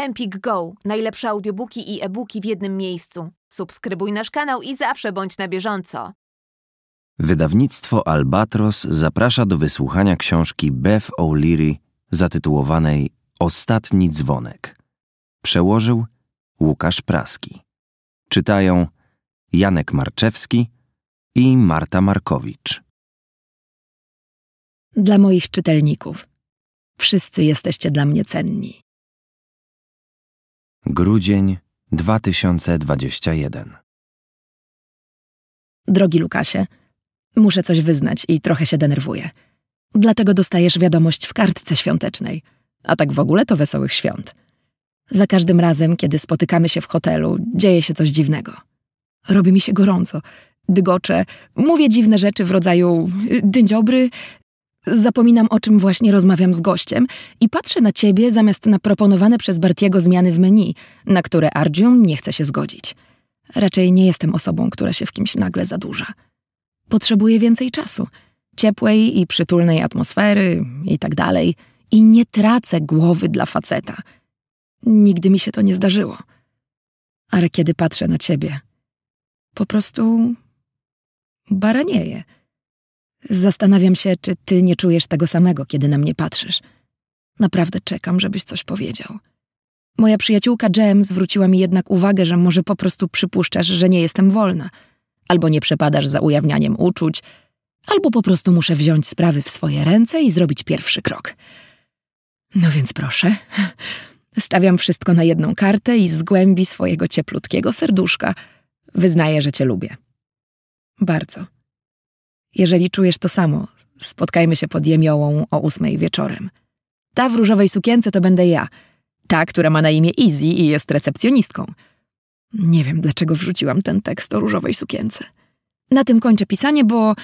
Empik Go. Najlepsze audiobooki i e-booki w jednym miejscu. Subskrybuj nasz kanał i zawsze bądź na bieżąco. Wydawnictwo Albatros zaprasza do wysłuchania książki Beth O'Leary zatytułowanej Ostatni dzwonek. Przełożył Łukasz Praski. Czytają Janek Marczewski i Marta Markowicz. Dla moich czytelników. Wszyscy jesteście dla mnie cenni. Grudzień 2021. Drogi Lukasie, muszę coś wyznać i trochę się denerwuję. Dlatego dostajesz wiadomość w kartce świątecznej, a tak w ogóle to wesołych świąt. Za każdym razem, kiedy spotykamy się w hotelu, dzieje się coś dziwnego. Robi mi się gorąco, dygocze, mówię dziwne rzeczy w rodzaju dzień dobry, Zapominam, o czym właśnie rozmawiam z gościem i patrzę na ciebie zamiast na proponowane przez Bartiego zmiany w menu, na które Ardium nie chce się zgodzić. Raczej nie jestem osobą, która się w kimś nagle zadłuża. Potrzebuję więcej czasu, ciepłej i przytulnej atmosfery i tak dalej. I nie tracę głowy dla faceta. Nigdy mi się to nie zdarzyło. Ale kiedy patrzę na ciebie, po prostu baranieję. Zastanawiam się, czy ty nie czujesz tego samego, kiedy na mnie patrzysz. Naprawdę czekam, żebyś coś powiedział. Moja przyjaciółka Jem zwróciła mi jednak uwagę, że może po prostu przypuszczasz, że nie jestem wolna, albo nie przepadasz za ujawnianiem uczuć, albo po prostu muszę wziąć sprawy w swoje ręce i zrobić pierwszy krok. No więc proszę. Stawiam wszystko na jedną kartę i z głębi swojego cieplutkiego serduszka wyznaję, że cię lubię. Bardzo. Jeżeli czujesz to samo, spotkajmy się pod jemiołą o ósmej wieczorem. Ta w różowej sukience to będę ja. Ta, która ma na imię Izzy i jest recepcjonistką. Nie wiem, dlaczego wrzuciłam ten tekst o różowej sukience. Na tym kończę pisanie, bo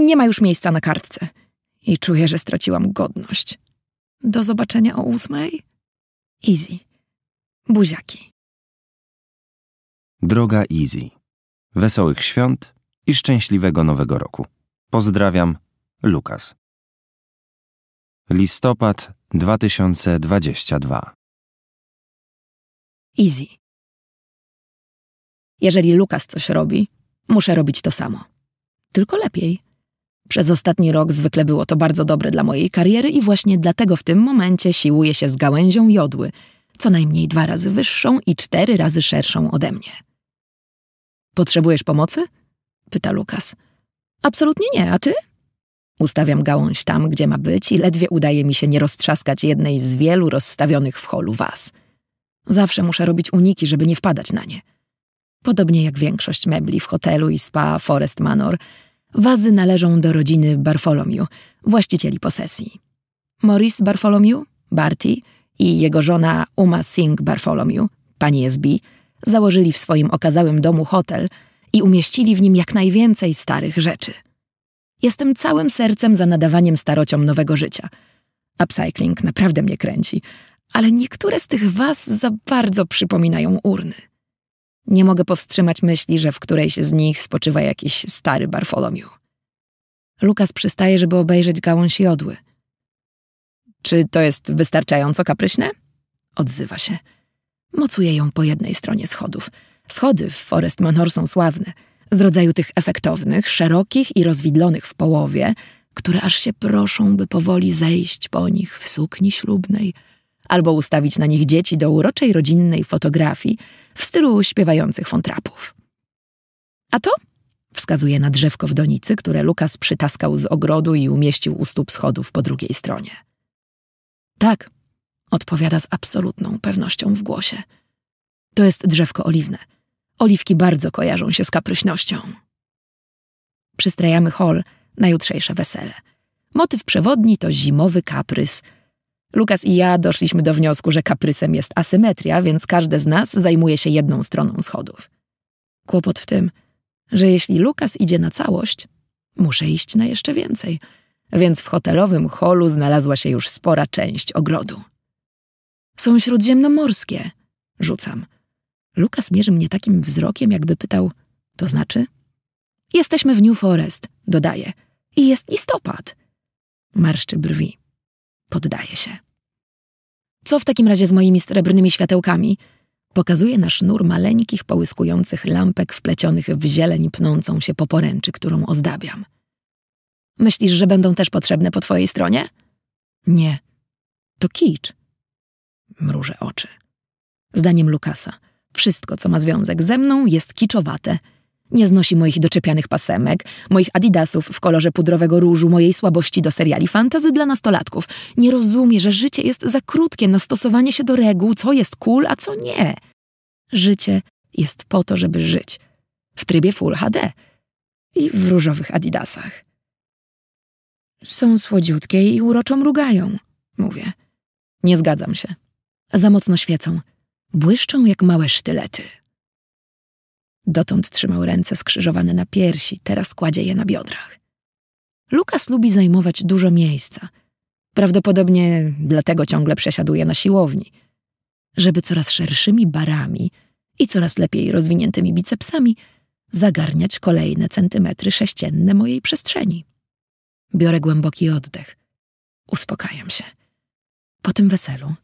nie ma już miejsca na kartce. I czuję, że straciłam godność. Do zobaczenia o ósmej? Izzy. Buziaki. Droga Izzy. Wesołych świąt i szczęśliwego nowego roku. Pozdrawiam, Lukas. Listopad 2022 Easy. Jeżeli Lukas coś robi, muszę robić to samo. Tylko lepiej. Przez ostatni rok zwykle było to bardzo dobre dla mojej kariery i właśnie dlatego w tym momencie siłuję się z gałęzią jodły, co najmniej dwa razy wyższą i cztery razy szerszą ode mnie. Potrzebujesz pomocy? pyta Lukas. Absolutnie nie, a ty? Ustawiam gałąź tam, gdzie ma być i ledwie udaje mi się nie roztrzaskać jednej z wielu rozstawionych w holu was. Zawsze muszę robić uniki, żeby nie wpadać na nie. Podobnie jak większość mebli w hotelu i spa Forest Manor, wazy należą do rodziny Bartholomew, właścicieli posesji. Maurice Bartholomew, Barty i jego żona Uma Singh Bartholomew, pani SB, założyli w swoim okazałym domu hotel – i umieścili w nim jak najwięcej starych rzeczy. Jestem całym sercem za nadawaniem starociom nowego życia. Upcycling naprawdę mnie kręci, ale niektóre z tych was za bardzo przypominają urny. Nie mogę powstrzymać myśli, że w którejś z nich spoczywa jakiś stary Barfolomiu. Lukas przystaje, żeby obejrzeć gałąź jodły. Czy to jest wystarczająco kapryśne? Odzywa się. Mocuje ją po jednej stronie schodów – Schody w Forest Manor są sławne, z rodzaju tych efektownych, szerokich i rozwidlonych w połowie, które aż się proszą, by powoli zejść po nich w sukni ślubnej, albo ustawić na nich dzieci do uroczej rodzinnej fotografii w stylu śpiewających fontrapów. A to? Wskazuje na drzewko w donicy, które Lukas przytaskał z ogrodu i umieścił u stóp schodów po drugiej stronie. Tak, odpowiada z absolutną pewnością w głosie. To jest drzewko oliwne – Oliwki bardzo kojarzą się z kapryśnością. Przystrajamy hol na jutrzejsze wesele. Motyw przewodni to zimowy kaprys. Lukas i ja doszliśmy do wniosku, że kaprysem jest asymetria, więc każde z nas zajmuje się jedną stroną schodów. Kłopot w tym, że jeśli Lukas idzie na całość, muszę iść na jeszcze więcej, więc w hotelowym holu znalazła się już spora część ogrodu. Są śródziemnomorskie, rzucam. Lukas mierzy mnie takim wzrokiem, jakby pytał, to znaczy? Jesteśmy w New Forest, dodaje. I jest listopad. Marszczy brwi. Poddaje się. Co w takim razie z moimi srebrnymi światełkami? Pokazuje na sznur maleńkich, połyskujących lampek wplecionych w zieleń pnącą się po poręczy, którą ozdabiam. Myślisz, że będą też potrzebne po twojej stronie? Nie. To kicz. Mrużę oczy. Zdaniem Lukasa – wszystko, co ma związek ze mną, jest kiczowate. Nie znosi moich doczepianych pasemek, moich adidasów w kolorze pudrowego różu, mojej słabości do seriali fantazy dla nastolatków. Nie rozumie, że życie jest za krótkie na stosowanie się do reguł, co jest cool, a co nie. Życie jest po to, żeby żyć. W trybie Full HD i w różowych adidasach. Są słodziutkie i uroczo mrugają, mówię. Nie zgadzam się. Za mocno świecą. Błyszczą jak małe sztylety. Dotąd trzymał ręce skrzyżowane na piersi, teraz kładzie je na biodrach. Lukas lubi zajmować dużo miejsca. Prawdopodobnie dlatego ciągle przesiaduje na siłowni. Żeby coraz szerszymi barami i coraz lepiej rozwiniętymi bicepsami zagarniać kolejne centymetry sześcienne mojej przestrzeni. Biorę głęboki oddech. Uspokajam się. Po tym weselu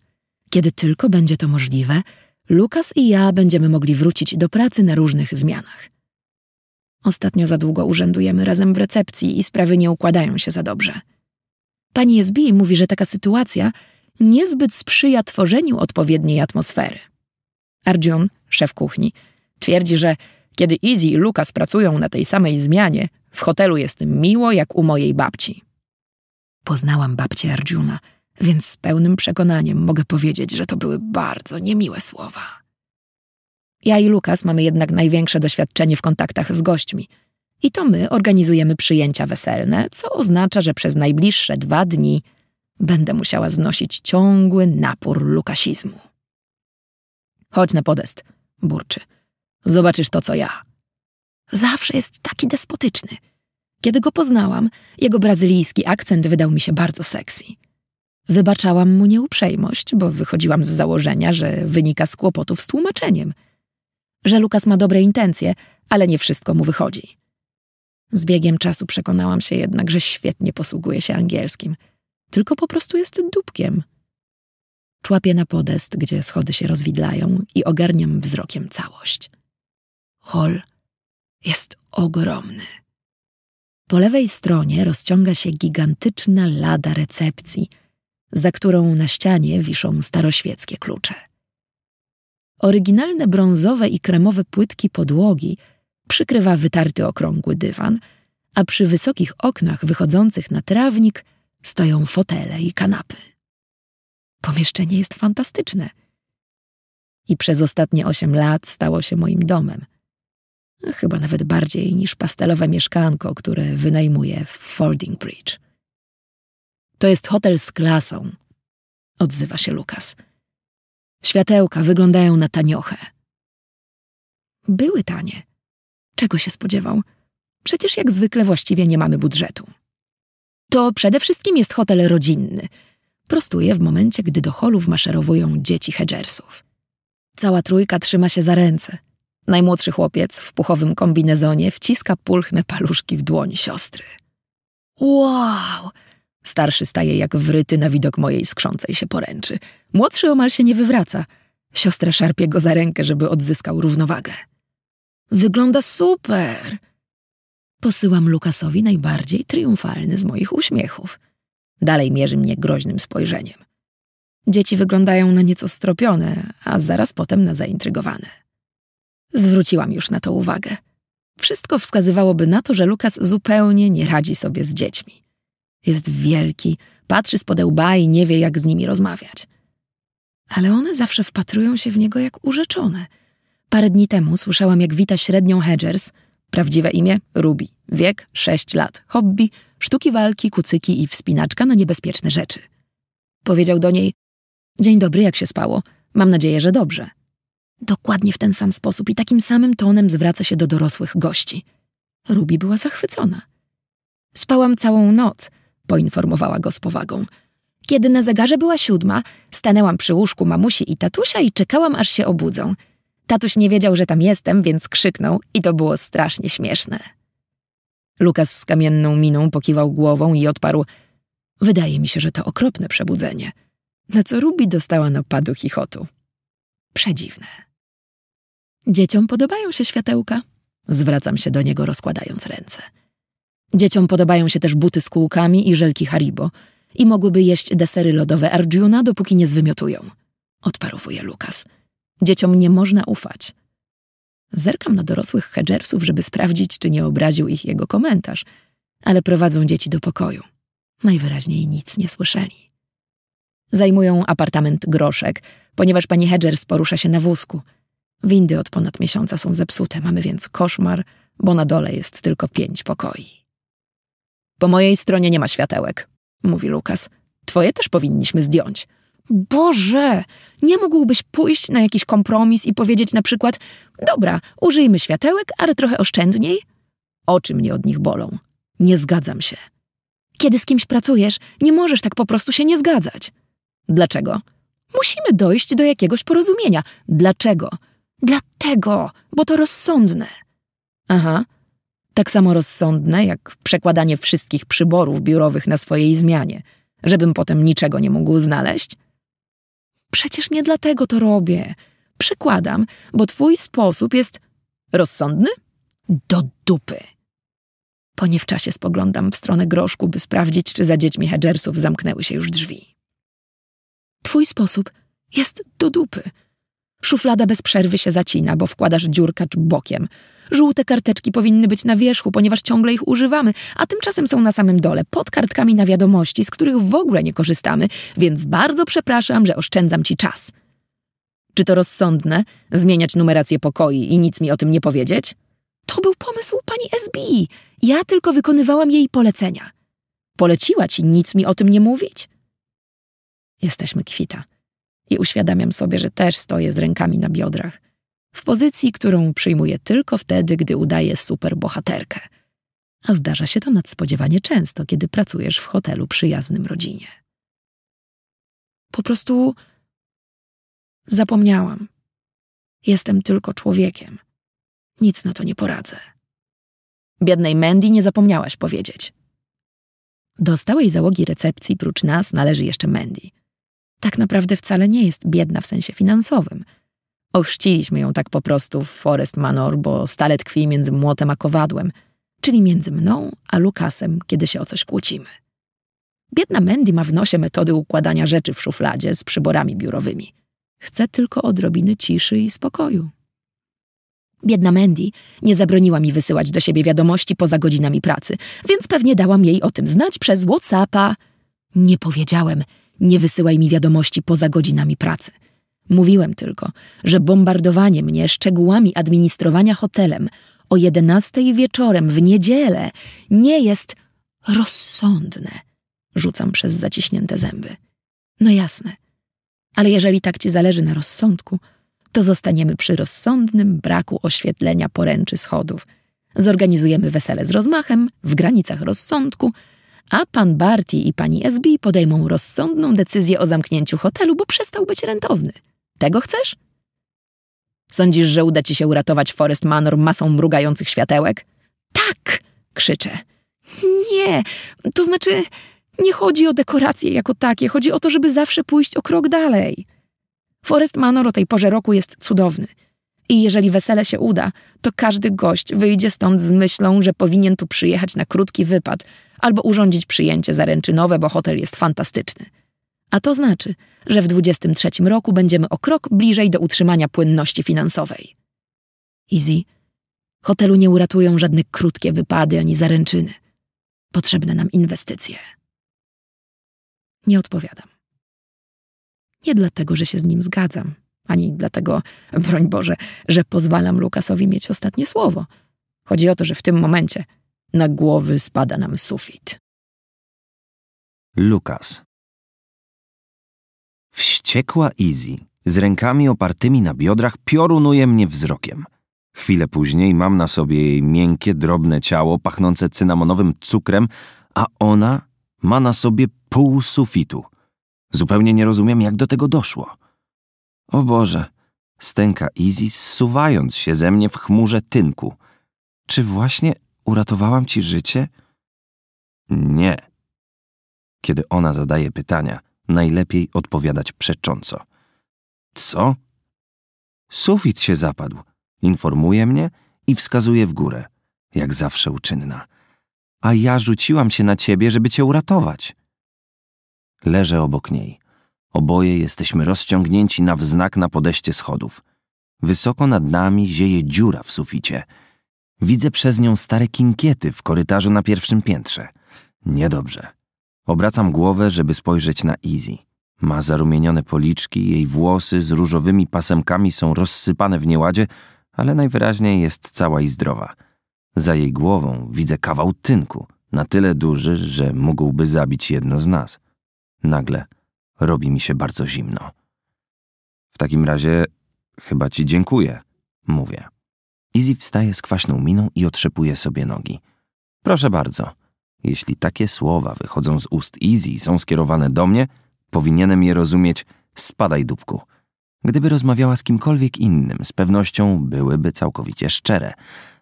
kiedy tylko będzie to możliwe, Lukas i ja będziemy mogli wrócić do pracy na różnych zmianach. Ostatnio za długo urzędujemy razem w recepcji i sprawy nie układają się za dobrze. Pani SB mówi, że taka sytuacja niezbyt sprzyja tworzeniu odpowiedniej atmosfery. Arjun, szef kuchni, twierdzi, że kiedy Izzy i Lukas pracują na tej samej zmianie, w hotelu jest miło jak u mojej babci. Poznałam babcię Arjuna – więc z pełnym przekonaniem mogę powiedzieć, że to były bardzo niemiłe słowa. Ja i Lukas mamy jednak największe doświadczenie w kontaktach z gośćmi. I to my organizujemy przyjęcia weselne, co oznacza, że przez najbliższe dwa dni będę musiała znosić ciągły napór lukasizmu. Chodź na podest, burczy. Zobaczysz to, co ja. Zawsze jest taki despotyczny. Kiedy go poznałam, jego brazylijski akcent wydał mi się bardzo sexy. Wybaczałam mu nieuprzejmość, bo wychodziłam z założenia, że wynika z kłopotów z tłumaczeniem. Że Lukas ma dobre intencje, ale nie wszystko mu wychodzi. Z biegiem czasu przekonałam się jednak, że świetnie posługuje się angielskim. Tylko po prostu jest dupkiem. Człapię na podest, gdzie schody się rozwidlają i ogarniam wzrokiem całość. Hol jest ogromny. Po lewej stronie rozciąga się gigantyczna lada recepcji – za którą na ścianie wiszą staroświeckie klucze. Oryginalne brązowe i kremowe płytki podłogi przykrywa wytarty okrągły dywan, a przy wysokich oknach wychodzących na trawnik stoją fotele i kanapy. Pomieszczenie jest fantastyczne. I przez ostatnie osiem lat stało się moim domem. Chyba nawet bardziej niż pastelowe mieszkanko, które wynajmuję w Fording Bridge. To jest hotel z klasą, odzywa się Lukas. Światełka wyglądają na taniochę. Były tanie. Czego się spodziewał? Przecież jak zwykle właściwie nie mamy budżetu. To przede wszystkim jest hotel rodzinny. Prostuje w momencie, gdy do holu maszerowują dzieci Hedgersów. Cała trójka trzyma się za ręce. Najmłodszy chłopiec w puchowym kombinezonie wciska pulchne paluszki w dłoń siostry. Wow, Starszy staje jak wryty na widok mojej skrzącej się poręczy. Młodszy omal się nie wywraca. Siostra szarpie go za rękę, żeby odzyskał równowagę. Wygląda super! Posyłam Lukasowi najbardziej triumfalny z moich uśmiechów. Dalej mierzy mnie groźnym spojrzeniem. Dzieci wyglądają na nieco stropione, a zaraz potem na zaintrygowane. Zwróciłam już na to uwagę. Wszystko wskazywałoby na to, że Lukas zupełnie nie radzi sobie z dziećmi. Jest wielki, patrzy spod łba i nie wie, jak z nimi rozmawiać. Ale one zawsze wpatrują się w niego jak urzeczone. Parę dni temu słyszałam, jak wita średnią Hedgers, prawdziwe imię Ruby, wiek sześć lat, hobby, sztuki walki, kucyki i wspinaczka na niebezpieczne rzeczy. Powiedział do niej, dzień dobry, jak się spało, mam nadzieję, że dobrze. Dokładnie w ten sam sposób i takim samym tonem zwraca się do dorosłych gości. Ruby była zachwycona. Spałam całą noc, poinformowała go z powagą. Kiedy na zegarze była siódma, stanęłam przy łóżku mamusi i tatusia i czekałam, aż się obudzą. Tatuś nie wiedział, że tam jestem, więc krzyknął i to było strasznie śmieszne. Lukas z kamienną miną pokiwał głową i odparł Wydaje mi się, że to okropne przebudzenie. Na co Ruby dostała napadu chichotu. Przedziwne. Dzieciom podobają się światełka. Zwracam się do niego rozkładając ręce. Dzieciom podobają się też buty z kółkami i żelki Haribo i mogłyby jeść desery lodowe Arjuna, dopóki nie zwymiotują. Odparowuje Lukas. Dzieciom nie można ufać. Zerkam na dorosłych hedgersów, żeby sprawdzić, czy nie obraził ich jego komentarz, ale prowadzą dzieci do pokoju. Najwyraźniej nic nie słyszeli. Zajmują apartament groszek, ponieważ pani Hedgers porusza się na wózku. Windy od ponad miesiąca są zepsute, mamy więc koszmar, bo na dole jest tylko pięć pokoi. Po mojej stronie nie ma światełek, mówi Lukas. Twoje też powinniśmy zdjąć. Boże, nie mógłbyś pójść na jakiś kompromis i powiedzieć na przykład: Dobra, użyjmy światełek, ale trochę oszczędniej? Oczy mnie od nich bolą. Nie zgadzam się. Kiedy z kimś pracujesz, nie możesz tak po prostu się nie zgadzać. Dlaczego? Musimy dojść do jakiegoś porozumienia. Dlaczego? Dlatego, bo to rozsądne. Aha, tak samo rozsądne jak przekładanie wszystkich przyborów biurowych na swojej zmianie, żebym potem niczego nie mógł znaleźć? Przecież nie dlatego to robię. Przekładam, bo twój sposób jest rozsądny? Do dupy. Po niewczasie spoglądam w stronę groszku, by sprawdzić, czy za dziećmi Hedgersów zamknęły się już drzwi. Twój sposób jest do dupy. Szuflada bez przerwy się zacina, bo wkładasz dziurkacz bokiem. Żółte karteczki powinny być na wierzchu, ponieważ ciągle ich używamy, a tymczasem są na samym dole, pod kartkami na wiadomości, z których w ogóle nie korzystamy, więc bardzo przepraszam, że oszczędzam ci czas. Czy to rozsądne? Zmieniać numerację pokoi i nic mi o tym nie powiedzieć? To był pomysł pani SB. Ja tylko wykonywałam jej polecenia. Poleciła ci nic mi o tym nie mówić? Jesteśmy kwita i uświadamiam sobie, że też stoję z rękami na biodrach, w pozycji, którą przyjmuję tylko wtedy, gdy udaję superbohaterkę. A zdarza się to nadspodziewanie często, kiedy pracujesz w hotelu przyjaznym rodzinie. Po prostu zapomniałam. Jestem tylko człowiekiem. Nic na to nie poradzę. Biednej Mandy nie zapomniałaś powiedzieć. Do stałej załogi recepcji prócz nas należy jeszcze Mandy – tak naprawdę wcale nie jest biedna w sensie finansowym. Ochrzciliśmy ją tak po prostu w Forest Manor, bo stale tkwi między młotem a kowadłem, czyli między mną a Lukasem, kiedy się o coś kłócimy. Biedna Mandy ma w nosie metody układania rzeczy w szufladzie z przyborami biurowymi. Chce tylko odrobiny ciszy i spokoju. Biedna Mandy nie zabroniła mi wysyłać do siebie wiadomości poza godzinami pracy, więc pewnie dałam jej o tym znać przez Whatsappa. Nie powiedziałem, nie wysyłaj mi wiadomości poza godzinami pracy. Mówiłem tylko, że bombardowanie mnie szczegółami administrowania hotelem o 11 wieczorem w niedzielę nie jest rozsądne. Rzucam przez zaciśnięte zęby. No jasne. Ale jeżeli tak ci zależy na rozsądku, to zostaniemy przy rozsądnym braku oświetlenia poręczy schodów. Zorganizujemy wesele z rozmachem, w granicach rozsądku, a pan Barty i pani SB podejmą rozsądną decyzję o zamknięciu hotelu, bo przestał być rentowny. Tego chcesz? Sądzisz, że uda ci się uratować Forest Manor masą mrugających światełek? Tak! krzyczę. Nie, to znaczy, nie chodzi o dekoracje jako takie, chodzi o to, żeby zawsze pójść o krok dalej. Forest Manor o tej porze roku jest cudowny. I jeżeli wesele się uda, to każdy gość wyjdzie stąd z myślą, że powinien tu przyjechać na krótki wypad – albo urządzić przyjęcie zaręczynowe, bo hotel jest fantastyczny. A to znaczy, że w 23 roku będziemy o krok bliżej do utrzymania płynności finansowej. Easy. Hotelu nie uratują żadne krótkie wypady ani zaręczyny. Potrzebne nam inwestycje. Nie odpowiadam. Nie dlatego, że się z nim zgadzam, ani dlatego, broń Boże, że pozwalam Lukasowi mieć ostatnie słowo. Chodzi o to, że w tym momencie na głowy spada nam sufit. Lukas. Wściekła Izzy, z rękami opartymi na biodrach, piorunuje mnie wzrokiem. Chwilę później mam na sobie jej miękkie, drobne ciało, pachnące cynamonowym cukrem, a ona ma na sobie pół sufitu. Zupełnie nie rozumiem, jak do tego doszło. O Boże, stęka Izzy, zsuwając się ze mnie w chmurze tynku. Czy właśnie Uratowałam ci życie? Nie. Kiedy ona zadaje pytania, najlepiej odpowiadać przecząco. Co? Sufit się zapadł. Informuje mnie i wskazuje w górę, jak zawsze uczynna. A ja rzuciłam się na ciebie, żeby cię uratować. Leżę obok niej. Oboje jesteśmy rozciągnięci na wznak na podejście schodów. Wysoko nad nami zieje dziura w suficie – Widzę przez nią stare kinkiety w korytarzu na pierwszym piętrze. Niedobrze. Obracam głowę, żeby spojrzeć na Izzy. Ma zarumienione policzki, jej włosy z różowymi pasemkami są rozsypane w nieładzie, ale najwyraźniej jest cała i zdrowa. Za jej głową widzę kawał tynku, na tyle duży, że mógłby zabić jedno z nas. Nagle robi mi się bardzo zimno. W takim razie chyba ci dziękuję, mówię. Izzy wstaje z kwaśną miną i otrzepuje sobie nogi. Proszę bardzo. Jeśli takie słowa wychodzą z ust Izzy i są skierowane do mnie, powinienem je rozumieć spadaj dupku. Gdyby rozmawiała z kimkolwiek innym, z pewnością byłyby całkowicie szczere.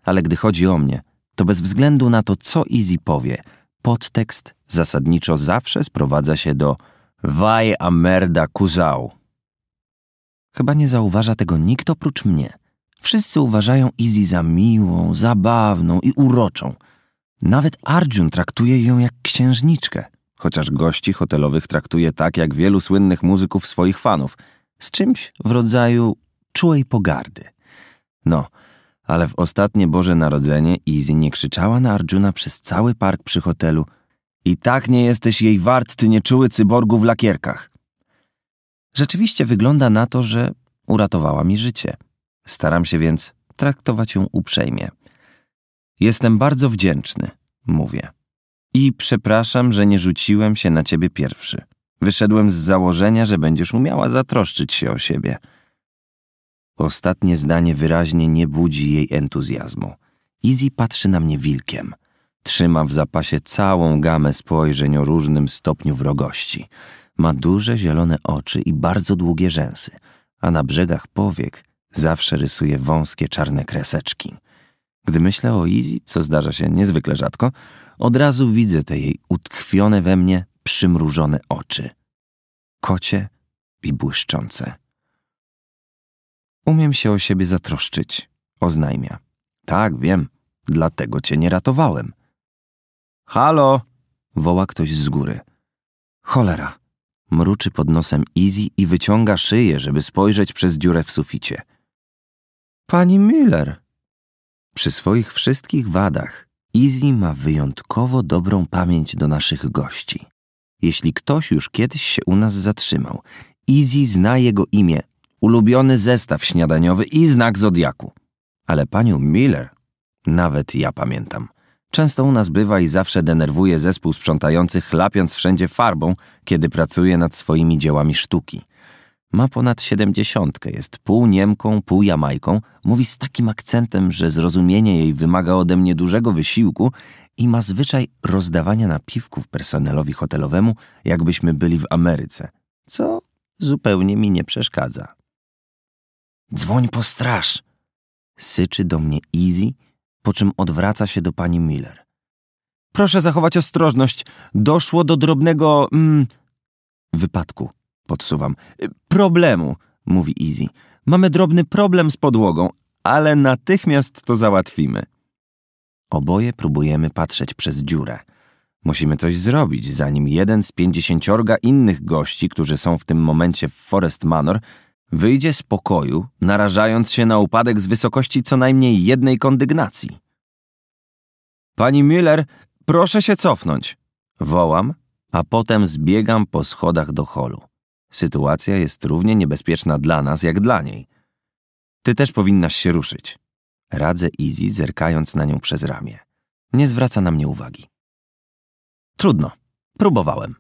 Ale gdy chodzi o mnie, to bez względu na to, co Izzy powie, podtekst zasadniczo zawsze sprowadza się do Waj a merda kuzał. Chyba nie zauważa tego nikt oprócz mnie – Wszyscy uważają Izzy za miłą, zabawną i uroczą. Nawet Arjun traktuje ją jak księżniczkę, chociaż gości hotelowych traktuje tak jak wielu słynnych muzyków swoich fanów, z czymś w rodzaju czułej pogardy. No, ale w ostatnie Boże Narodzenie Izzy nie krzyczała na Arjuna przez cały park przy hotelu i tak nie jesteś jej wart, ty nieczuły cyborgu w lakierkach. Rzeczywiście wygląda na to, że uratowała mi życie – Staram się więc traktować ją uprzejmie. Jestem bardzo wdzięczny, mówię. I przepraszam, że nie rzuciłem się na ciebie pierwszy. Wyszedłem z założenia, że będziesz umiała zatroszczyć się o siebie. Ostatnie zdanie wyraźnie nie budzi jej entuzjazmu. Izzy patrzy na mnie wilkiem. Trzyma w zapasie całą gamę spojrzeń o różnym stopniu wrogości. Ma duże zielone oczy i bardzo długie rzęsy, a na brzegach powiek zawsze rysuje wąskie czarne kreseczki. Gdy myślę o Izzy, co zdarza się niezwykle rzadko, od razu widzę te jej utkwione we mnie, przymrużone oczy. Kocie i błyszczące. Umiem się o siebie zatroszczyć, oznajmia. Tak, wiem, dlatego cię nie ratowałem. Halo! woła ktoś z góry. Cholera! Mruczy pod nosem Izzy i wyciąga szyję, żeby spojrzeć przez dziurę w suficie. Pani Miller. Przy swoich wszystkich wadach, Izzy ma wyjątkowo dobrą pamięć do naszych gości. Jeśli ktoś już kiedyś się u nas zatrzymał, Izzy zna jego imię, ulubiony zestaw śniadaniowy i znak zodiaku. Ale panią Miller, nawet ja pamiętam. Często u nas bywa i zawsze denerwuje zespół sprzątających, lapiąc wszędzie farbą, kiedy pracuje nad swoimi dziełami sztuki. Ma ponad siedemdziesiątkę, jest pół Niemką, pół Jamajką, mówi z takim akcentem, że zrozumienie jej wymaga ode mnie dużego wysiłku i ma zwyczaj rozdawania napiwków personelowi hotelowemu, jakbyśmy byli w Ameryce, co zupełnie mi nie przeszkadza. Dzwoń po straż! Syczy do mnie Easy, po czym odwraca się do pani Miller. Proszę zachować ostrożność. Doszło do drobnego... Mm, wypadku. Podsuwam. Y, problemu, mówi Izzy. Mamy drobny problem z podłogą, ale natychmiast to załatwimy. Oboje próbujemy patrzeć przez dziurę. Musimy coś zrobić, zanim jeden z pięćdziesięciorga innych gości, którzy są w tym momencie w Forest Manor, wyjdzie z pokoju, narażając się na upadek z wysokości co najmniej jednej kondygnacji. Pani Miller, proszę się cofnąć! Wołam, a potem zbiegam po schodach do holu. Sytuacja jest równie niebezpieczna dla nas, jak dla niej. Ty też powinnaś się ruszyć. Radzę Izzy, zerkając na nią przez ramię. Nie zwraca na mnie uwagi. Trudno. Próbowałem.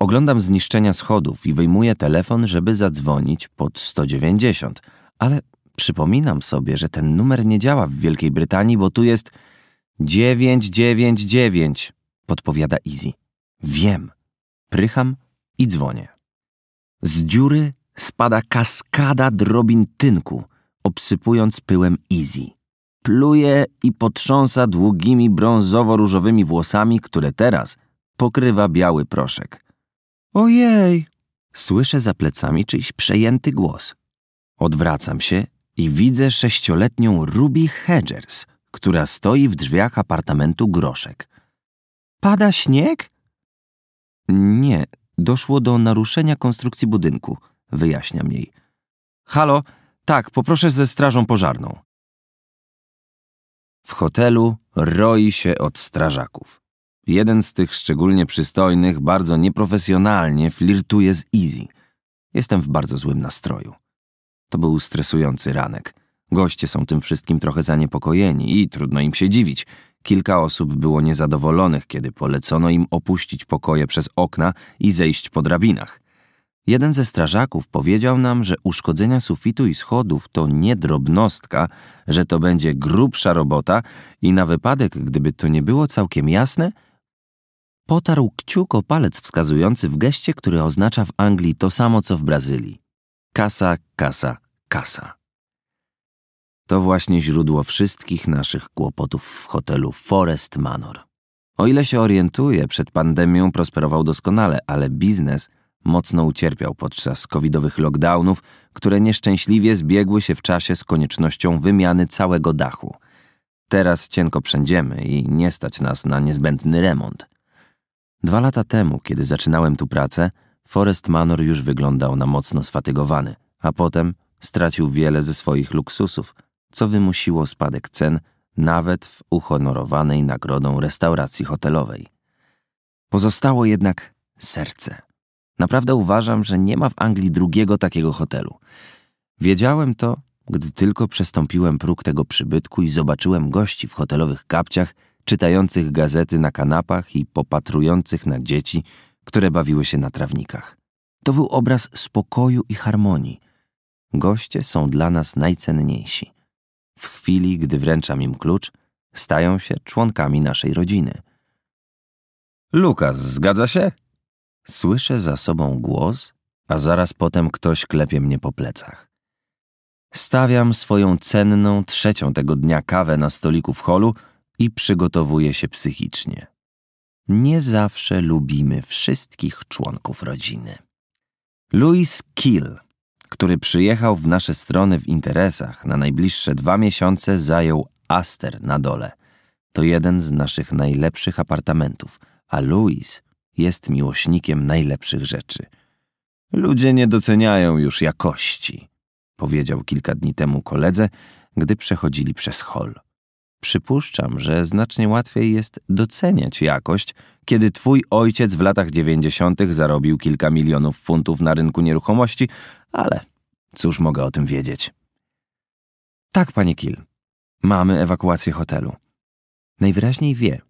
Oglądam zniszczenia schodów i wyjmuję telefon, żeby zadzwonić pod 190, ale przypominam sobie, że ten numer nie działa w Wielkiej Brytanii, bo tu jest 999, podpowiada Izzy. Wiem. Prycham i dzwonię. Z dziury spada kaskada drobin tynku, obsypując pyłem Izzy. Pluje i potrząsa długimi brązowo-różowymi włosami, które teraz pokrywa biały proszek. Ojej! Słyszę za plecami czyjś przejęty głos. Odwracam się i widzę sześcioletnią Ruby Hedgers, która stoi w drzwiach apartamentu Groszek. Pada śnieg? Nie, Doszło do naruszenia konstrukcji budynku, wyjaśniam jej. Halo, tak, poproszę ze strażą pożarną. W hotelu roi się od strażaków. Jeden z tych szczególnie przystojnych bardzo nieprofesjonalnie flirtuje z Easy. Jestem w bardzo złym nastroju. To był stresujący ranek. Goście są tym wszystkim trochę zaniepokojeni i trudno im się dziwić. Kilka osób było niezadowolonych, kiedy polecono im opuścić pokoje przez okna i zejść po drabinach. Jeden ze strażaków powiedział nam, że uszkodzenia sufitu i schodów to nie drobnostka, że to będzie grubsza robota i na wypadek, gdyby to nie było całkiem jasne, potarł kciuk o palec wskazujący w geście, który oznacza w Anglii to samo co w Brazylii. Kasa, kasa, kasa. To właśnie źródło wszystkich naszych kłopotów w hotelu Forest Manor. O ile się orientuję, przed pandemią prosperował doskonale, ale biznes mocno ucierpiał podczas covidowych lockdownów, które nieszczęśliwie zbiegły się w czasie z koniecznością wymiany całego dachu. Teraz cienko przędziemy i nie stać nas na niezbędny remont. Dwa lata temu, kiedy zaczynałem tu pracę, Forest Manor już wyglądał na mocno sfatygowany, a potem stracił wiele ze swoich luksusów – co wymusiło spadek cen nawet w uhonorowanej nagrodą restauracji hotelowej. Pozostało jednak serce. Naprawdę uważam, że nie ma w Anglii drugiego takiego hotelu. Wiedziałem to, gdy tylko przestąpiłem próg tego przybytku i zobaczyłem gości w hotelowych kapciach, czytających gazety na kanapach i popatrujących na dzieci, które bawiły się na trawnikach. To był obraz spokoju i harmonii. Goście są dla nas najcenniejsi w chwili, gdy wręczam im klucz, stają się członkami naszej rodziny. Lukas, zgadza się? Słyszę za sobą głos, a zaraz potem ktoś klepie mnie po plecach. Stawiam swoją cenną trzecią tego dnia kawę na stoliku w holu i przygotowuję się psychicznie. Nie zawsze lubimy wszystkich członków rodziny. Louis Kill który przyjechał w nasze strony w interesach na najbliższe dwa miesiące, zajął Aster na dole. To jeden z naszych najlepszych apartamentów, a Louis jest miłośnikiem najlepszych rzeczy. Ludzie nie doceniają już jakości, powiedział kilka dni temu koledze, gdy przechodzili przez hol. Przypuszczam, że znacznie łatwiej jest doceniać jakość, kiedy twój ojciec w latach dziewięćdziesiątych zarobił kilka milionów funtów na rynku nieruchomości, ale cóż mogę o tym wiedzieć? Tak, panie Kil. Mamy ewakuację hotelu. Najwyraźniej wie.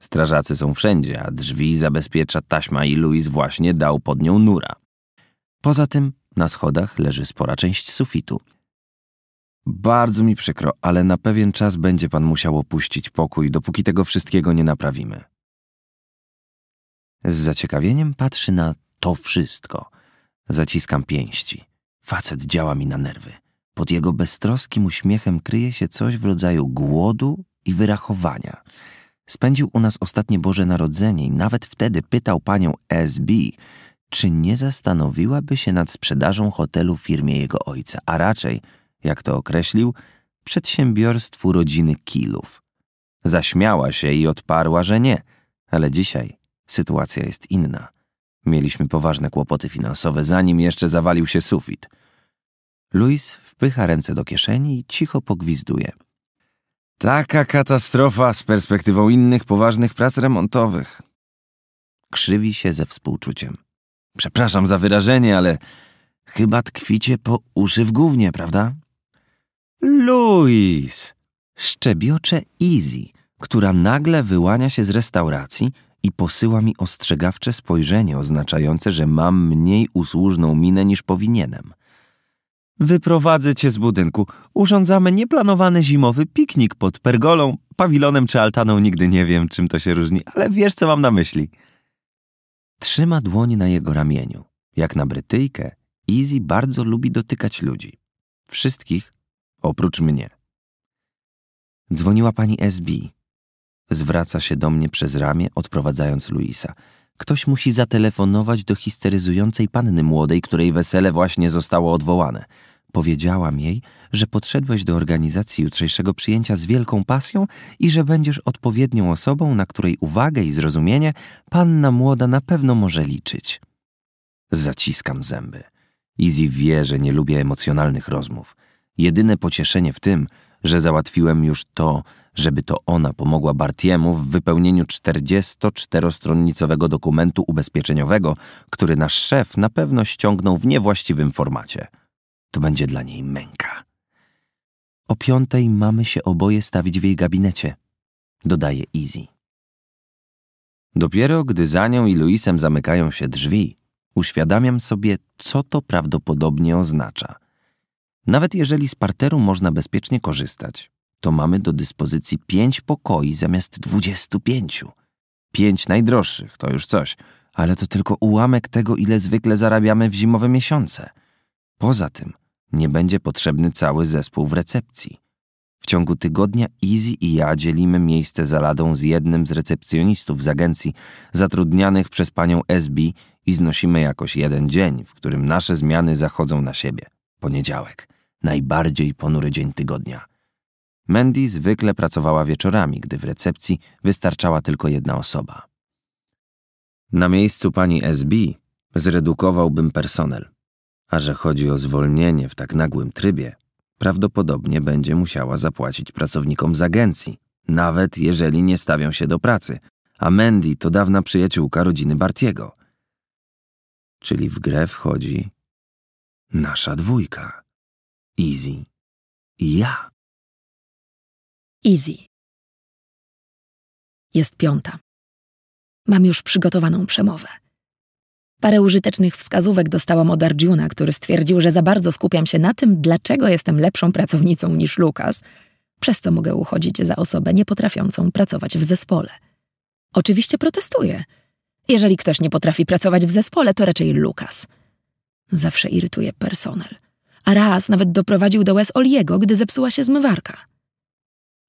Strażacy są wszędzie, a drzwi zabezpiecza taśma i Louis właśnie dał pod nią nura. Poza tym na schodach leży spora część sufitu – bardzo mi przykro, ale na pewien czas będzie pan musiał opuścić pokój, dopóki tego wszystkiego nie naprawimy. Z zaciekawieniem patrzy na to wszystko. Zaciskam pięści. Facet działa mi na nerwy. Pod jego beztroskim uśmiechem kryje się coś w rodzaju głodu i wyrachowania. Spędził u nas ostatnie Boże Narodzenie i nawet wtedy pytał panią SB, czy nie zastanowiłaby się nad sprzedażą hotelu firmie jego ojca, a raczej – jak to określił, przedsiębiorstwu rodziny Kilów. Zaśmiała się i odparła, że nie, ale dzisiaj sytuacja jest inna. Mieliśmy poważne kłopoty finansowe, zanim jeszcze zawalił się sufit. Luis wpycha ręce do kieszeni i cicho pogwizduje. Taka katastrofa z perspektywą innych poważnych prac remontowych. Krzywi się ze współczuciem. Przepraszam za wyrażenie, ale chyba tkwicie po uszy w gównie, prawda? Luis! Szczebiocze Izzy, która nagle wyłania się z restauracji i posyła mi ostrzegawcze spojrzenie oznaczające, że mam mniej usłużną minę niż powinienem. Wyprowadzę cię z budynku. Urządzamy nieplanowany zimowy piknik pod pergolą, pawilonem czy altaną, nigdy nie wiem, czym to się różni, ale wiesz, co mam na myśli. Trzyma dłoń na jego ramieniu. Jak na Brytyjkę, Izzy bardzo lubi dotykać ludzi. Wszystkich, oprócz mnie. Dzwoniła pani SB. Zwraca się do mnie przez ramię, odprowadzając Luisa. Ktoś musi zatelefonować do histeryzującej panny młodej, której wesele właśnie zostało odwołane. Powiedziałam jej, że podszedłeś do organizacji jutrzejszego przyjęcia z wielką pasją i że będziesz odpowiednią osobą, na której uwagę i zrozumienie panna młoda na pewno może liczyć. Zaciskam zęby. Izzy wie, że nie lubię emocjonalnych rozmów. Jedyne pocieszenie w tym, że załatwiłem już to, żeby to ona pomogła Bartiemu w wypełnieniu 44 stronnicowego dokumentu ubezpieczeniowego, który nasz szef na pewno ściągnął w niewłaściwym formacie. To będzie dla niej męka. O piątej mamy się oboje stawić w jej gabinecie, dodaje Izzy. Dopiero gdy za nią i Luisem zamykają się drzwi, uświadamiam sobie, co to prawdopodobnie oznacza – nawet jeżeli z parteru można bezpiecznie korzystać, to mamy do dyspozycji pięć pokoi zamiast dwudziestu pięciu. Pięć najdroższych to już coś, ale to tylko ułamek tego, ile zwykle zarabiamy w zimowe miesiące. Poza tym nie będzie potrzebny cały zespół w recepcji. W ciągu tygodnia Izzy i ja dzielimy miejsce za ladą z jednym z recepcjonistów z agencji zatrudnianych przez panią SB i znosimy jakoś jeden dzień, w którym nasze zmiany zachodzą na siebie poniedziałek najbardziej ponury dzień tygodnia. Mandy zwykle pracowała wieczorami, gdy w recepcji wystarczała tylko jedna osoba. Na miejscu pani SB zredukowałbym personel, a że chodzi o zwolnienie w tak nagłym trybie, prawdopodobnie będzie musiała zapłacić pracownikom z agencji, nawet jeżeli nie stawią się do pracy, a Mandy to dawna przyjaciółka rodziny Bartiego. Czyli w grę wchodzi nasza dwójka. Easy. Ja. Easy. Jest piąta. Mam już przygotowaną przemowę. Parę użytecznych wskazówek dostałam od Arjuna, który stwierdził, że za bardzo skupiam się na tym, dlaczego jestem lepszą pracownicą niż Lukas, przez co mogę uchodzić za osobę niepotrafiącą pracować w zespole. Oczywiście protestuję. Jeżeli ktoś nie potrafi pracować w zespole, to raczej Lukas. Zawsze irytuje personel a raz nawet doprowadził do łez Oliego, gdy zepsuła się zmywarka.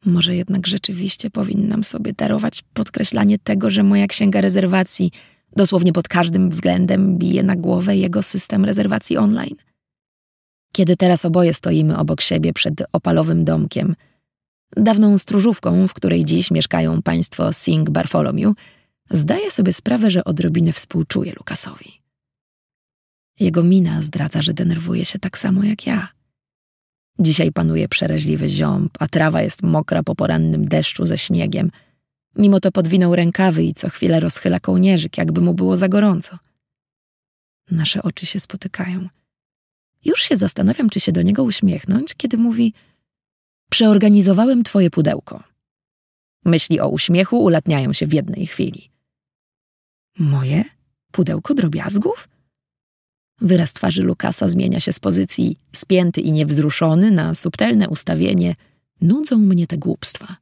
Może jednak rzeczywiście powinnam sobie darować podkreślanie tego, że moja księga rezerwacji dosłownie pod każdym względem bije na głowę jego system rezerwacji online. Kiedy teraz oboje stoimy obok siebie przed opalowym domkiem, dawną stróżówką, w której dziś mieszkają państwo sing Bartholomew, zdaję sobie sprawę, że odrobinę współczuję Lukasowi. Jego mina zdradza, że denerwuje się tak samo jak ja. Dzisiaj panuje przeraźliwy ziąb, a trawa jest mokra po porannym deszczu ze śniegiem. Mimo to podwinął rękawy i co chwilę rozchyla kołnierzyk, jakby mu było za gorąco. Nasze oczy się spotykają. Już się zastanawiam, czy się do niego uśmiechnąć, kiedy mówi: Przeorganizowałem twoje pudełko. Myśli o uśmiechu ulatniają się w jednej chwili. Moje pudełko drobiazgów? Wyraz twarzy Lukasa zmienia się z pozycji spięty i niewzruszony na subtelne ustawienie nudzą mnie te głupstwa.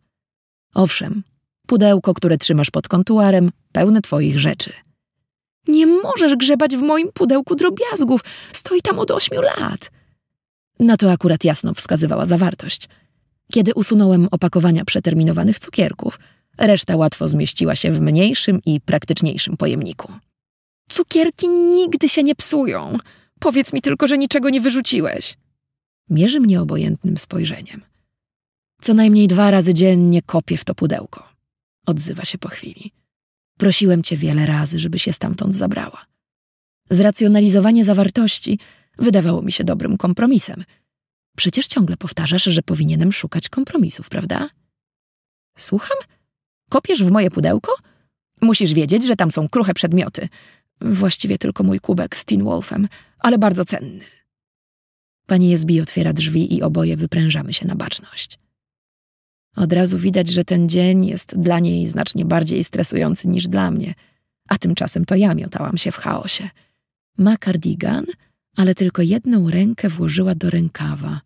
Owszem, pudełko, które trzymasz pod kontuarem, pełne twoich rzeczy. Nie możesz grzebać w moim pudełku drobiazgów, stoi tam od ośmiu lat. Na to akurat jasno wskazywała zawartość. Kiedy usunąłem opakowania przeterminowanych cukierków, reszta łatwo zmieściła się w mniejszym i praktyczniejszym pojemniku. Cukierki nigdy się nie psują. Powiedz mi tylko, że niczego nie wyrzuciłeś. Mierzy mnie obojętnym spojrzeniem. Co najmniej dwa razy dziennie kopię w to pudełko. Odzywa się po chwili. Prosiłem cię wiele razy, żeby się stamtąd zabrała. Zracjonalizowanie zawartości wydawało mi się dobrym kompromisem. Przecież ciągle powtarzasz, że powinienem szukać kompromisów, prawda? Słucham? Kopiesz w moje pudełko? Musisz wiedzieć, że tam są kruche przedmioty. Właściwie tylko mój kubek z Teen Wolfem, ale bardzo cenny. Pani jezbi otwiera drzwi i oboje wyprężamy się na baczność. Od razu widać, że ten dzień jest dla niej znacznie bardziej stresujący niż dla mnie, a tymczasem to ja miotałam się w chaosie. Ma kardigan, ale tylko jedną rękę włożyła do rękawa.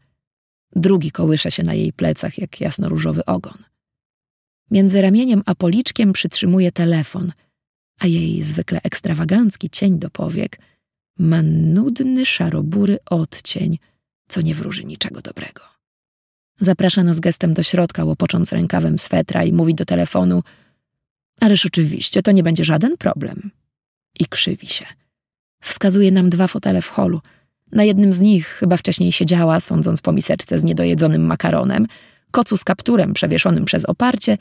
Drugi kołysze się na jej plecach jak jasnoróżowy ogon. Między ramieniem a policzkiem przytrzymuje telefon – a jej zwykle ekstrawagancki cień do powiek ma nudny, szarobury odcień, co nie wróży niczego dobrego. Zaprasza nas gestem do środka, łopocząc rękawem swetra i mówi do telefonu Ależ oczywiście, to nie będzie żaden problem. I krzywi się. Wskazuje nam dwa fotele w holu. Na jednym z nich chyba wcześniej siedziała, sądząc po miseczce z niedojedzonym makaronem, kocu z kapturem przewieszonym przez oparcie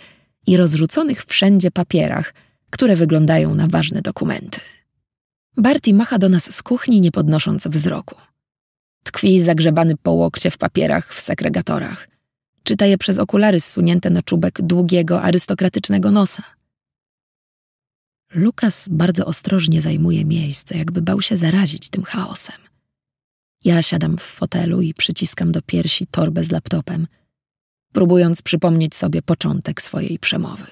i rozrzuconych wszędzie papierach – które wyglądają na ważne dokumenty. Barty macha do nas z kuchni, nie podnosząc wzroku. Tkwi zagrzebany po łokcie w papierach w segregatorach. Czyta je przez okulary zsunięte na czubek długiego, arystokratycznego nosa. Lukas bardzo ostrożnie zajmuje miejsce, jakby bał się zarazić tym chaosem. Ja siadam w fotelu i przyciskam do piersi torbę z laptopem, próbując przypomnieć sobie początek swojej przemowy.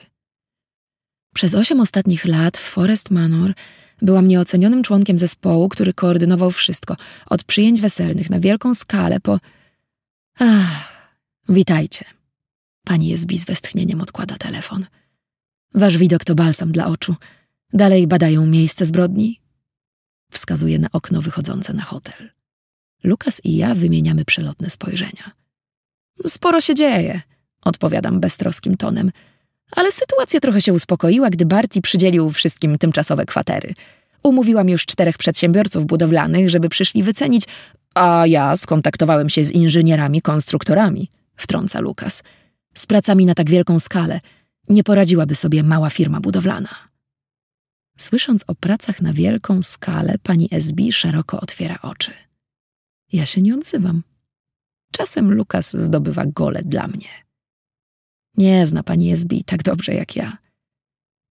Przez osiem ostatnich lat w Forest Manor byłam nieocenionym członkiem zespołu, który koordynował wszystko, od przyjęć weselnych na wielką skalę po... Ach, witajcie. Pani Jezbi z westchnieniem odkłada telefon. Wasz widok to balsam dla oczu. Dalej badają miejsce zbrodni. Wskazuje na okno wychodzące na hotel. Lukas i ja wymieniamy przelotne spojrzenia. Sporo się dzieje, odpowiadam beztroskim tonem ale sytuacja trochę się uspokoiła, gdy Barti przydzielił wszystkim tymczasowe kwatery. Umówiłam już czterech przedsiębiorców budowlanych, żeby przyszli wycenić, a ja skontaktowałem się z inżynierami, konstruktorami, wtrąca Lukas. Z pracami na tak wielką skalę nie poradziłaby sobie mała firma budowlana. Słysząc o pracach na wielką skalę, pani SB szeroko otwiera oczy. Ja się nie odzywam. Czasem Lukas zdobywa gole dla mnie. Nie zna pani Esbi tak dobrze jak ja.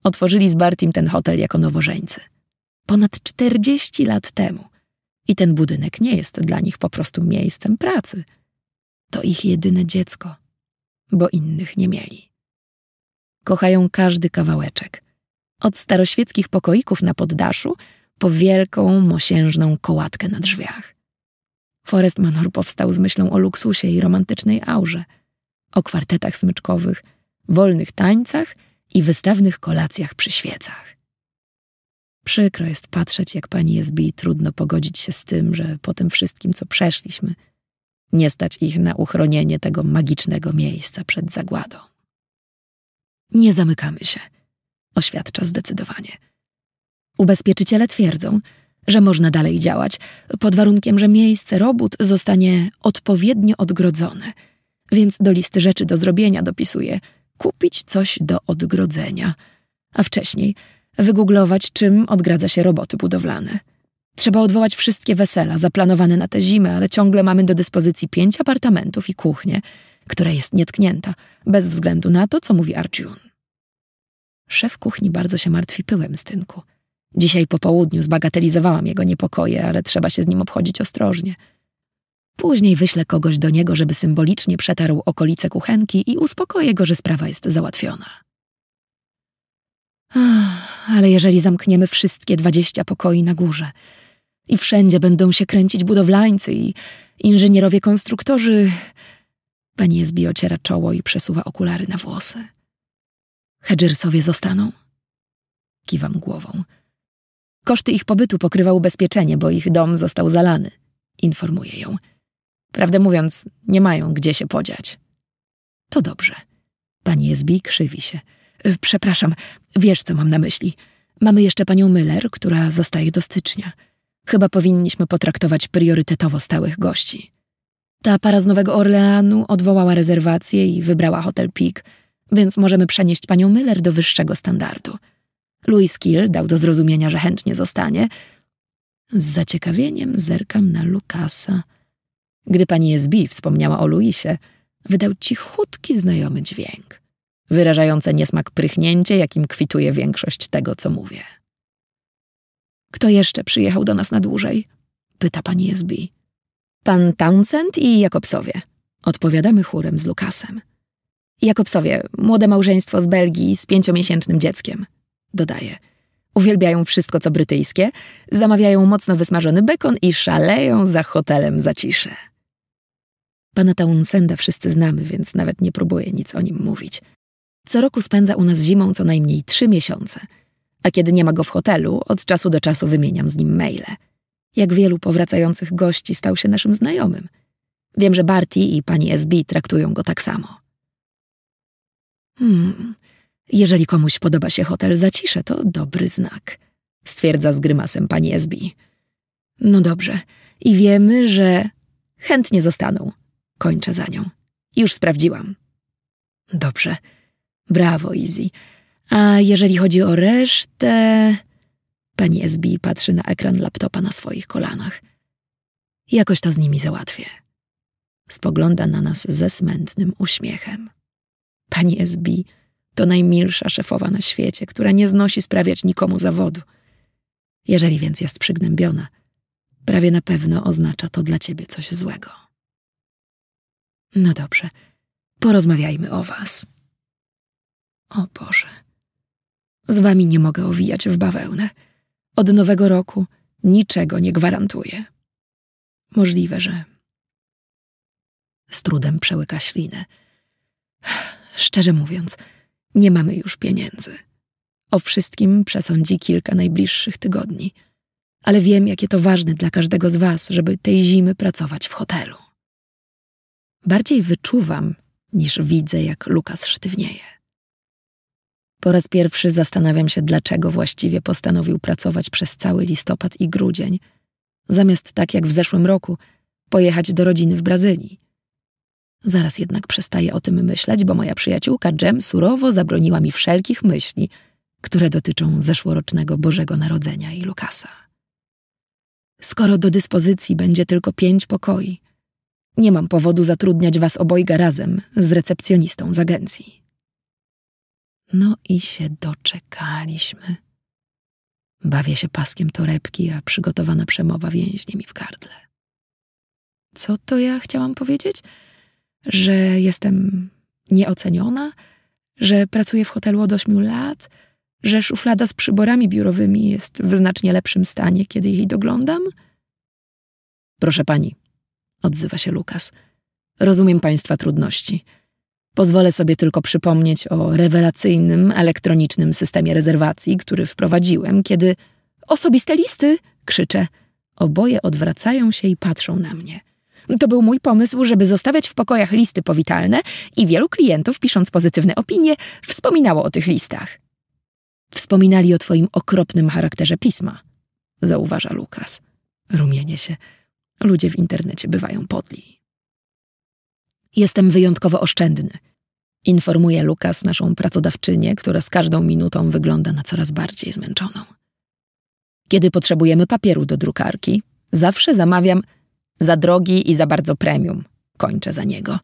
Otworzyli z Bartim ten hotel jako nowożeńcy. Ponad 40 lat temu. I ten budynek nie jest dla nich po prostu miejscem pracy. To ich jedyne dziecko, bo innych nie mieli. Kochają każdy kawałeczek. Od staroświeckich pokoików na poddaszu po wielką, mosiężną kołatkę na drzwiach. Forest Manor powstał z myślą o luksusie i romantycznej aurze – o kwartetach smyczkowych, wolnych tańcach i wystawnych kolacjach przy świecach. Przykro jest patrzeć, jak pani jest trudno pogodzić się z tym, że po tym wszystkim, co przeszliśmy, nie stać ich na uchronienie tego magicznego miejsca przed zagładą. Nie zamykamy się, oświadcza zdecydowanie. Ubezpieczyciele twierdzą, że można dalej działać, pod warunkiem, że miejsce robót zostanie odpowiednio odgrodzone – więc do listy rzeczy do zrobienia dopisuje kupić coś do odgrodzenia, a wcześniej wygooglować, czym odgradza się roboty budowlane. Trzeba odwołać wszystkie wesela zaplanowane na tę zimę, ale ciągle mamy do dyspozycji pięć apartamentów i kuchnię, która jest nietknięta, bez względu na to, co mówi Arjun. Szef kuchni bardzo się martwi pyłem stynku. Dzisiaj po południu zbagatelizowałam jego niepokoje, ale trzeba się z nim obchodzić ostrożnie – Później wyślę kogoś do niego, żeby symbolicznie przetarł okolice kuchenki i uspokoję go, że sprawa jest załatwiona. ale jeżeli zamkniemy wszystkie dwadzieścia pokoi na górze i wszędzie będą się kręcić budowlańcy i inżynierowie konstruktorzy... Pani Esbi ociera czoło i przesuwa okulary na włosy. Hedgersowie zostaną? Kiwam głową. Koszty ich pobytu pokrywa ubezpieczenie, bo ich dom został zalany. Informuję ją. Prawdę mówiąc, nie mają gdzie się podziać. To dobrze. Pani Esbi krzywi się. E, przepraszam, wiesz, co mam na myśli. Mamy jeszcze panią Miller, która zostaje do stycznia. Chyba powinniśmy potraktować priorytetowo stałych gości. Ta para z Nowego Orleanu odwołała rezerwację i wybrała hotel Peak, więc możemy przenieść panią Miller do wyższego standardu. Louis Kill dał do zrozumienia, że chętnie zostanie. Z zaciekawieniem zerkam na Lukasa. Gdy pani SB wspomniała o Luisie, wydał cichutki znajomy dźwięk, wyrażający niesmak prychnięcie, jakim kwituje większość tego, co mówię. Kto jeszcze przyjechał do nas na dłużej? Pyta pani SB. Pan Townsend i Jakobsowie. Odpowiadamy chórem z Lukasem. Jakobsowie, młode małżeństwo z Belgii z pięciomiesięcznym dzieckiem. Dodaje. Uwielbiają wszystko, co brytyjskie, zamawiają mocno wysmażony bekon i szaleją za hotelem zacisze. Pana Townsenda wszyscy znamy, więc nawet nie próbuję nic o nim mówić. Co roku spędza u nas zimą co najmniej trzy miesiące, a kiedy nie ma go w hotelu, od czasu do czasu wymieniam z nim maile. Jak wielu powracających gości stał się naszym znajomym. Wiem, że Barti i pani SB traktują go tak samo. Hmm, jeżeli komuś podoba się hotel zacisze, to dobry znak, stwierdza z grymasem pani SB. No dobrze, i wiemy, że chętnie zostaną, kończę za nią. Już sprawdziłam. Dobrze. Brawo, Izzy. A jeżeli chodzi o resztę... Pani SB patrzy na ekran laptopa na swoich kolanach. Jakoś to z nimi załatwię. Spogląda na nas ze smętnym uśmiechem. Pani SB to najmilsza szefowa na świecie, która nie znosi sprawiać nikomu zawodu. Jeżeli więc jest przygnębiona, prawie na pewno oznacza to dla ciebie coś złego. No dobrze, porozmawiajmy o was. O Boże, z wami nie mogę owijać w bawełnę. Od nowego roku niczego nie gwarantuję. Możliwe, że... Z trudem przełyka ślinę. Szczerze mówiąc, nie mamy już pieniędzy. O wszystkim przesądzi kilka najbliższych tygodni, ale wiem, jakie to ważne dla każdego z was, żeby tej zimy pracować w hotelu. Bardziej wyczuwam, niż widzę, jak Lukas sztywnieje. Po raz pierwszy zastanawiam się, dlaczego właściwie postanowił pracować przez cały listopad i grudzień, zamiast tak jak w zeszłym roku pojechać do rodziny w Brazylii. Zaraz jednak przestaję o tym myśleć, bo moja przyjaciółka Jem surowo zabroniła mi wszelkich myśli, które dotyczą zeszłorocznego Bożego Narodzenia i Lukasa. Skoro do dyspozycji będzie tylko pięć pokoi, nie mam powodu zatrudniać was obojga razem z recepcjonistą z agencji. No i się doczekaliśmy. Bawię się paskiem torebki, a przygotowana przemowa więźnie mi w gardle. Co to ja chciałam powiedzieć? Że jestem nieoceniona? Że pracuję w hotelu od ośmiu lat? Że szuflada z przyborami biurowymi jest w znacznie lepszym stanie, kiedy jej doglądam? Proszę pani, odzywa się Lukas. Rozumiem Państwa trudności. Pozwolę sobie tylko przypomnieć o rewelacyjnym elektronicznym systemie rezerwacji, który wprowadziłem, kiedy osobiste listy krzyczę. Oboje odwracają się i patrzą na mnie. To był mój pomysł, żeby zostawiać w pokojach listy powitalne i wielu klientów, pisząc pozytywne opinie, wspominało o tych listach. Wspominali o twoim okropnym charakterze pisma, zauważa Lukas. Rumienie się. Ludzie w internecie bywają podli. Jestem wyjątkowo oszczędny, informuje Lukas naszą pracodawczynię, która z każdą minutą wygląda na coraz bardziej zmęczoną. Kiedy potrzebujemy papieru do drukarki, zawsze zamawiam za drogi i za bardzo premium. Kończę za niego.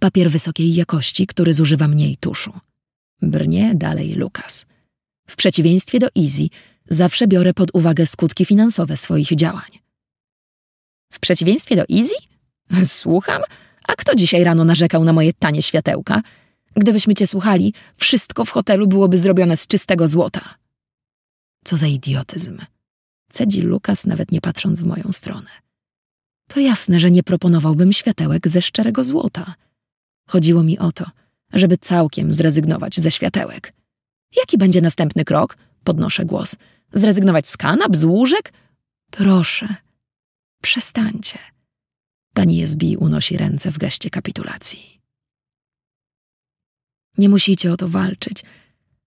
Papier wysokiej jakości, który zużywa mniej tuszu. Brnie dalej Lukas. W przeciwieństwie do Easy, zawsze biorę pod uwagę skutki finansowe swoich działań. W przeciwieństwie do Izzy? Słucham? A kto dzisiaj rano narzekał na moje tanie światełka? Gdybyśmy cię słuchali, wszystko w hotelu byłoby zrobione z czystego złota. Co za idiotyzm. Cedzi Lukas, nawet nie patrząc w moją stronę. To jasne, że nie proponowałbym światełek ze szczerego złota. Chodziło mi o to, żeby całkiem zrezygnować ze światełek. Jaki będzie następny krok? Podnoszę głos. Zrezygnować z kanap, z łóżek? Proszę, Przestańcie. Pani Jezbi unosi ręce w geście kapitulacji. Nie musicie o to walczyć,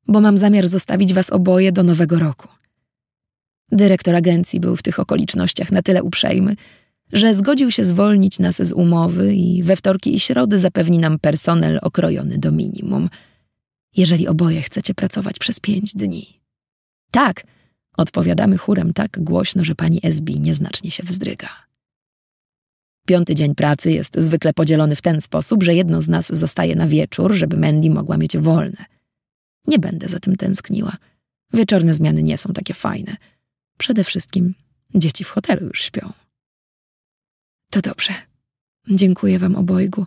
bo mam zamiar zostawić was oboje do nowego roku. Dyrektor agencji był w tych okolicznościach na tyle uprzejmy, że zgodził się zwolnić nas z umowy i we wtorki i środy zapewni nam personel okrojony do minimum, jeżeli oboje chcecie pracować przez pięć dni. Tak, Odpowiadamy chórem tak głośno, że pani SB nieznacznie się wzdryga. Piąty dzień pracy jest zwykle podzielony w ten sposób, że jedno z nas zostaje na wieczór, żeby Mandy mogła mieć wolne. Nie będę za tym tęskniła. Wieczorne zmiany nie są takie fajne. Przede wszystkim dzieci w hotelu już śpią. To dobrze. Dziękuję wam obojgu.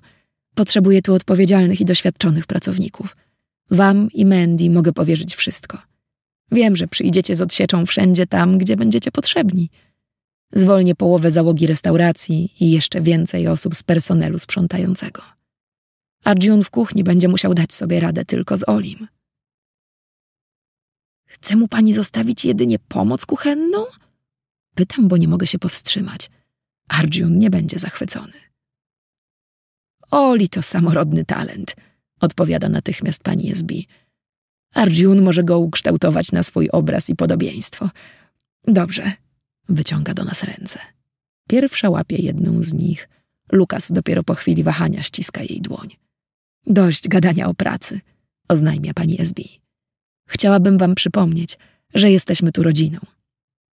Potrzebuję tu odpowiedzialnych i doświadczonych pracowników. Wam i Mandy mogę powierzyć wszystko. Wiem, że przyjdziecie z odsieczą wszędzie tam, gdzie będziecie potrzebni. Zwolnię połowę załogi restauracji i jeszcze więcej osób z personelu sprzątającego. Arjun w kuchni będzie musiał dać sobie radę tylko z Olim. Chce mu pani zostawić jedynie pomoc kuchenną? Pytam, bo nie mogę się powstrzymać. Arjun nie będzie zachwycony. Oli to samorodny talent, odpowiada natychmiast pani SB. Arjun może go ukształtować na swój obraz i podobieństwo. Dobrze. Wyciąga do nas ręce. Pierwsza łapie jedną z nich. Lukas dopiero po chwili wahania ściska jej dłoń. Dość gadania o pracy, oznajmia pani SB. Chciałabym wam przypomnieć, że jesteśmy tu rodziną.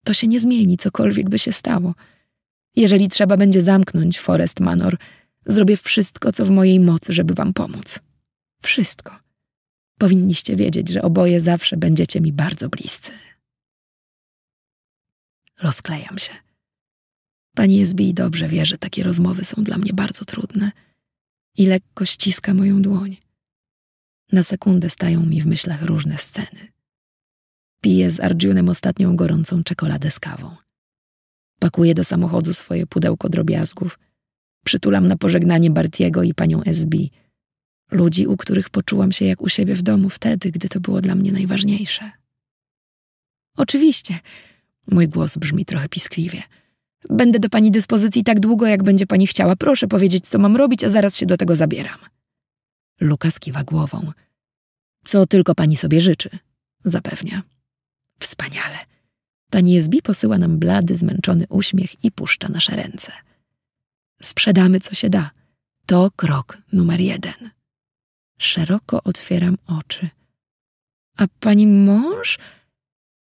To się nie zmieni, cokolwiek by się stało. Jeżeli trzeba będzie zamknąć Forest Manor, zrobię wszystko, co w mojej mocy, żeby wam pomóc. Wszystko. Powinniście wiedzieć, że oboje zawsze będziecie mi bardzo bliscy. Rozklejam się. Pani SB dobrze wie, że takie rozmowy są dla mnie bardzo trudne i lekko ściska moją dłoń. Na sekundę stają mi w myślach różne sceny. Piję z Arjunem ostatnią gorącą czekoladę z kawą. Pakuję do samochodu swoje pudełko drobiazgów. Przytulam na pożegnanie Bartiego i panią SB ludzi, u których poczułam się jak u siebie w domu wtedy, gdy to było dla mnie najważniejsze. Oczywiście, mój głos brzmi trochę piskliwie. Będę do pani dyspozycji tak długo, jak będzie pani chciała. Proszę powiedzieć, co mam robić, a zaraz się do tego zabieram. Lukas kiwa głową. Co tylko pani sobie życzy, zapewnia. Wspaniale. Pani Jezbi posyła nam blady, zmęczony uśmiech i puszcza nasze ręce. Sprzedamy, co się da. To krok numer jeden. Szeroko otwieram oczy. A pani mąż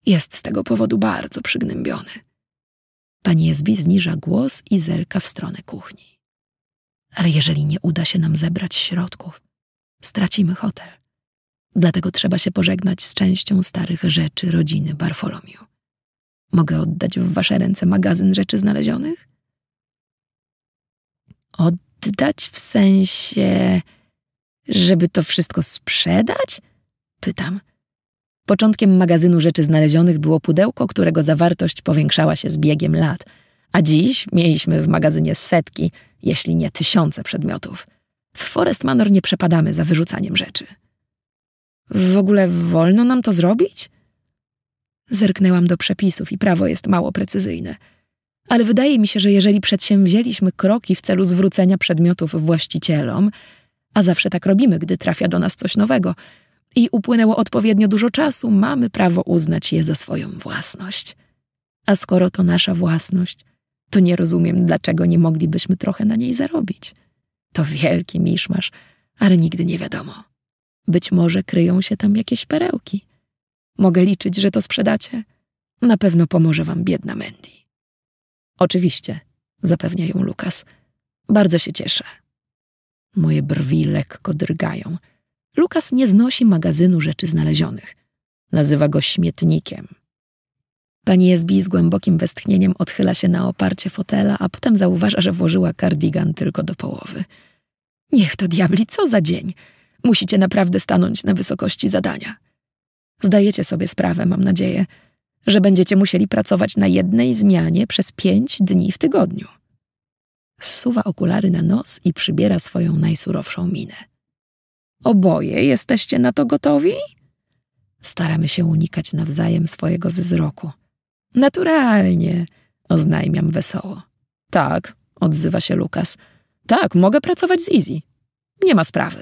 jest z tego powodu bardzo przygnębiony. Pani Jezbi zniża głos i zerka w stronę kuchni. Ale jeżeli nie uda się nam zebrać środków, stracimy hotel. Dlatego trzeba się pożegnać z częścią starych rzeczy rodziny Barfolomiu. Mogę oddać w wasze ręce magazyn rzeczy znalezionych? Oddać w sensie żeby to wszystko sprzedać? Pytam. Początkiem magazynu rzeczy znalezionych było pudełko, którego zawartość powiększała się z biegiem lat, a dziś mieliśmy w magazynie setki, jeśli nie tysiące przedmiotów. W Forest Manor nie przepadamy za wyrzucaniem rzeczy. W ogóle wolno nam to zrobić? Zerknęłam do przepisów i prawo jest mało precyzyjne. Ale wydaje mi się, że jeżeli przedsięwzięliśmy kroki w celu zwrócenia przedmiotów właścicielom, a zawsze tak robimy, gdy trafia do nas coś nowego. I upłynęło odpowiednio dużo czasu, mamy prawo uznać je za swoją własność. A skoro to nasza własność, to nie rozumiem, dlaczego nie moglibyśmy trochę na niej zarobić. To wielki miszmasz, ale nigdy nie wiadomo. Być może kryją się tam jakieś perełki. Mogę liczyć, że to sprzedacie? Na pewno pomoże wam biedna Mandy. Oczywiście, zapewnia ją Lukas. Bardzo się cieszę. Moje brwi lekko drgają. Lukas nie znosi magazynu rzeczy znalezionych. Nazywa go śmietnikiem. Pani Jezbi z głębokim westchnieniem odchyla się na oparcie fotela, a potem zauważa, że włożyła kardigan tylko do połowy. Niech to diabli, co za dzień! Musicie naprawdę stanąć na wysokości zadania. Zdajecie sobie sprawę, mam nadzieję, że będziecie musieli pracować na jednej zmianie przez pięć dni w tygodniu zsuwa okulary na nos i przybiera swoją najsurowszą minę. Oboje jesteście na to gotowi? Staramy się unikać nawzajem swojego wzroku. Naturalnie, oznajmiam wesoło. Tak, odzywa się Lukas. Tak, mogę pracować z Izzy. Nie ma sprawy.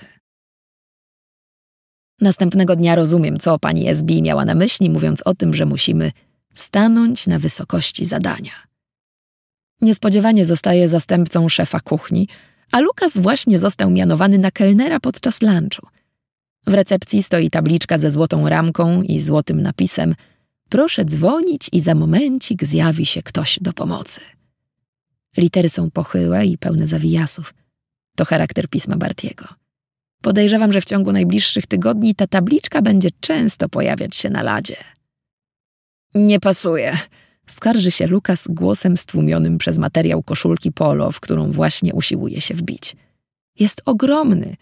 Następnego dnia rozumiem, co pani SB miała na myśli, mówiąc o tym, że musimy stanąć na wysokości zadania. Niespodziewanie zostaje zastępcą szefa kuchni, a Lukas właśnie został mianowany na kelnera podczas lunchu. W recepcji stoi tabliczka ze złotą ramką i złotym napisem Proszę dzwonić i za momencik zjawi się ktoś do pomocy. Litery są pochyłe i pełne zawijasów. To charakter pisma Bartiego. Podejrzewam, że w ciągu najbliższych tygodni ta tabliczka będzie często pojawiać się na ladzie. Nie pasuje, skarży się Lukas głosem stłumionym przez materiał koszulki polo, w którą właśnie usiłuje się wbić. Jest ogromny,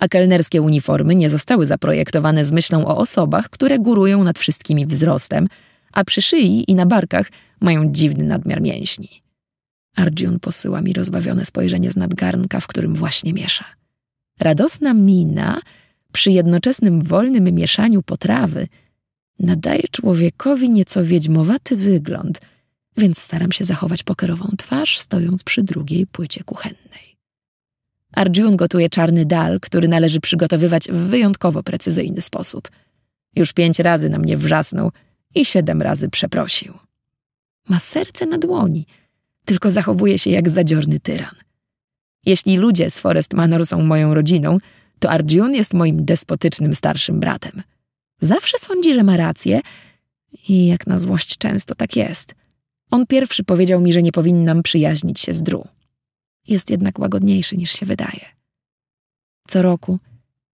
a kelnerskie uniformy nie zostały zaprojektowane z myślą o osobach, które górują nad wszystkimi wzrostem, a przy szyi i na barkach mają dziwny nadmiar mięśni. Arjun posyła mi rozbawione spojrzenie z nadgarnka, w którym właśnie miesza. Radosna mina przy jednoczesnym wolnym mieszaniu potrawy – nadaje człowiekowi nieco wiedźmowaty wygląd, więc staram się zachować pokerową twarz, stojąc przy drugiej płycie kuchennej. Arjun gotuje czarny dal, który należy przygotowywać w wyjątkowo precyzyjny sposób. Już pięć razy na mnie wrzasnął i siedem razy przeprosił. Ma serce na dłoni, tylko zachowuje się jak zadziorny tyran. Jeśli ludzie z Forest Manor są moją rodziną, to Arjun jest moim despotycznym starszym bratem. Zawsze sądzi, że ma rację i jak na złość często tak jest. On pierwszy powiedział mi, że nie powinnam przyjaźnić się z dru. Jest jednak łagodniejszy niż się wydaje. Co roku,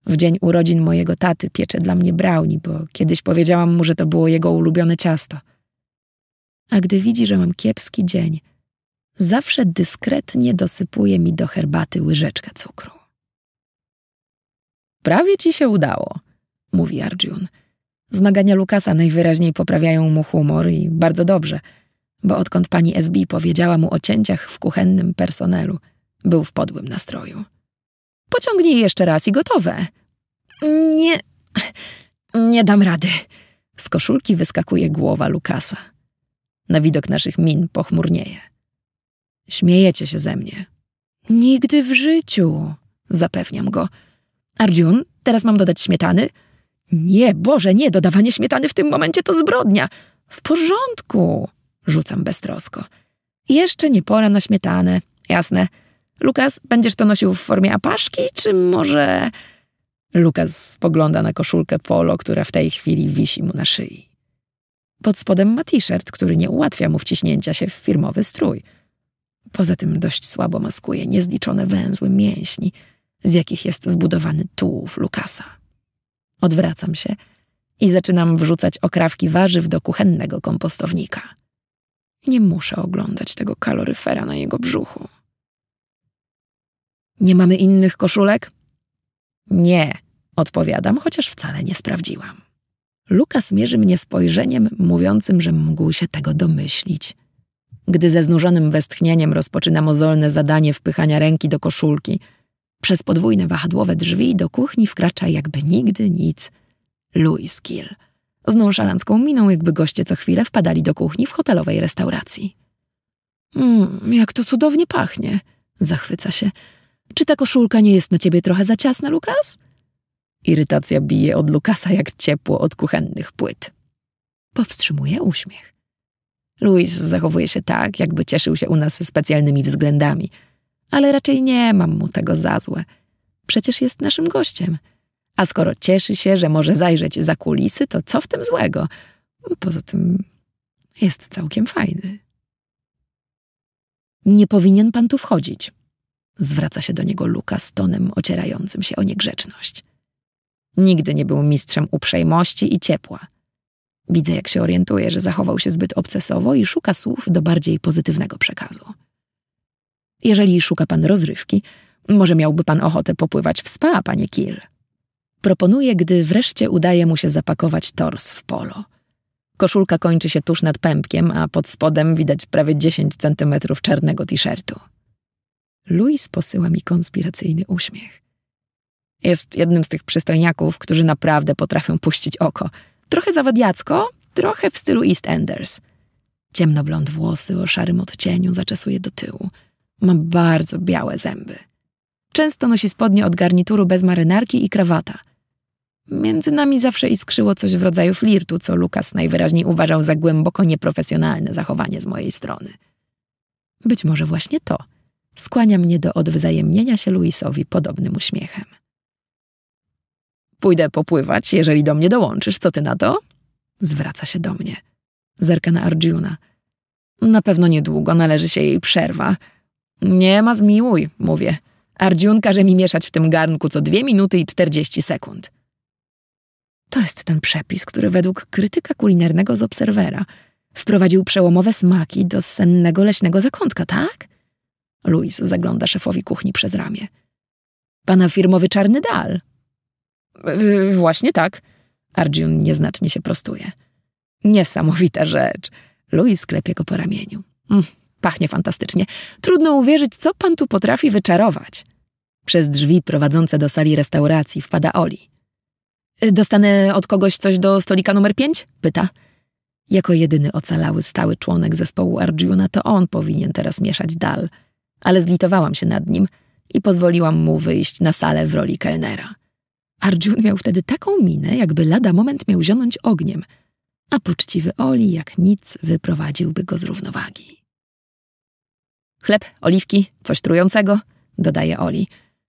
w dzień urodzin mojego taty, piecze dla mnie brownie, bo kiedyś powiedziałam mu, że to było jego ulubione ciasto. A gdy widzi, że mam kiepski dzień, zawsze dyskretnie dosypuje mi do herbaty łyżeczkę cukru. Prawie ci się udało, mówi Arjun. Zmagania Lukasa najwyraźniej poprawiają mu humor i bardzo dobrze, bo odkąd pani SB powiedziała mu o cięciach w kuchennym personelu, był w podłym nastroju. Pociągnij jeszcze raz i gotowe. Nie, nie dam rady. Z koszulki wyskakuje głowa Lukasa. Na widok naszych min pochmurnieje. Śmiejecie się ze mnie. Nigdy w życiu, zapewniam go. Arjun, teraz mam dodać śmietany? Nie, Boże, nie, dodawanie śmietany w tym momencie to zbrodnia. W porządku, rzucam beztrosko. Jeszcze nie pora na śmietanę. Jasne. Lukas, będziesz to nosił w formie apaszki, czy może... Lukas spogląda na koszulkę polo, która w tej chwili wisi mu na szyi. Pod spodem ma t-shirt, który nie ułatwia mu wciśnięcia się w firmowy strój. Poza tym dość słabo maskuje niezliczone węzły mięśni, z jakich jest zbudowany tułów Lukasa. Odwracam się i zaczynam wrzucać okrawki warzyw do kuchennego kompostownika. Nie muszę oglądać tego kaloryfera na jego brzuchu. Nie mamy innych koszulek? Nie, odpowiadam, chociaż wcale nie sprawdziłam. Lukas mierzy mnie spojrzeniem mówiącym, że mógł się tego domyślić. Gdy ze znużonym westchnieniem rozpoczyna mozolne zadanie wpychania ręki do koszulki – przez podwójne wahadłowe drzwi do kuchni wkracza jakby nigdy nic Louis Kill. Z nonszalancką miną, jakby goście co chwilę wpadali do kuchni w hotelowej restauracji. Mmm, jak to cudownie pachnie, zachwyca się. Czy ta koszulka nie jest na ciebie trochę za ciasna, Lukas? Irytacja bije od Lukasa jak ciepło od kuchennych płyt. Powstrzymuje uśmiech. Louis zachowuje się tak, jakby cieszył się u nas specjalnymi względami – ale raczej nie mam mu tego za złe. Przecież jest naszym gościem. A skoro cieszy się, że może zajrzeć za kulisy, to co w tym złego? Poza tym jest całkiem fajny. Nie powinien pan tu wchodzić. Zwraca się do niego Luka z tonem ocierającym się o niegrzeczność. Nigdy nie był mistrzem uprzejmości i ciepła. Widzę, jak się orientuje, że zachował się zbyt obcesowo i szuka słów do bardziej pozytywnego przekazu. Jeżeli szuka pan rozrywki, może miałby pan ochotę popływać w spa, panie Kill. Proponuje, gdy wreszcie udaje mu się zapakować tors w polo. Koszulka kończy się tuż nad pępkiem, a pod spodem widać prawie 10 centymetrów czarnego t-shirtu. Louis posyła mi konspiracyjny uśmiech. Jest jednym z tych przystojniaków, którzy naprawdę potrafią puścić oko. Trochę zawadiacko, trochę w stylu EastEnders. Ciemnoblond włosy o szarym odcieniu zaczesuje do tyłu – ma bardzo białe zęby. Często nosi spodnie od garnituru bez marynarki i krawata. Między nami zawsze iskrzyło coś w rodzaju flirtu, co Lukas najwyraźniej uważał za głęboko nieprofesjonalne zachowanie z mojej strony. Być może właśnie to skłania mnie do odwzajemnienia się Luisowi podobnym uśmiechem. Pójdę popływać, jeżeli do mnie dołączysz, co ty na to? Zwraca się do mnie. Zerka na Arjuna. Na pewno niedługo należy się jej przerwa. Nie ma zmiłuj, mówię. Ardziun każe mi mieszać w tym garnku co dwie minuty i czterdzieści sekund. To jest ten przepis, który według krytyka kulinarnego z Obserwera wprowadził przełomowe smaki do sennego leśnego zakątka, tak? Luis zagląda szefowi kuchni przez ramię. Pana firmowy czarny dal. Yy, właśnie tak. Arjun nieznacznie się prostuje. Niesamowita rzecz. Luis klepie go po ramieniu. Mm pachnie fantastycznie. Trudno uwierzyć, co pan tu potrafi wyczarować. Przez drzwi prowadzące do sali restauracji wpada Oli. Y, dostanę od kogoś coś do stolika numer pięć? Pyta. Jako jedyny ocalały stały członek zespołu Arjuna to on powinien teraz mieszać dal. Ale zlitowałam się nad nim i pozwoliłam mu wyjść na salę w roli kelnera. Arjun miał wtedy taką minę, jakby lada moment miał zionąć ogniem, a poczciwy Oli jak nic wyprowadziłby go z równowagi. Chleb, oliwki, coś trującego, dodaje Oli.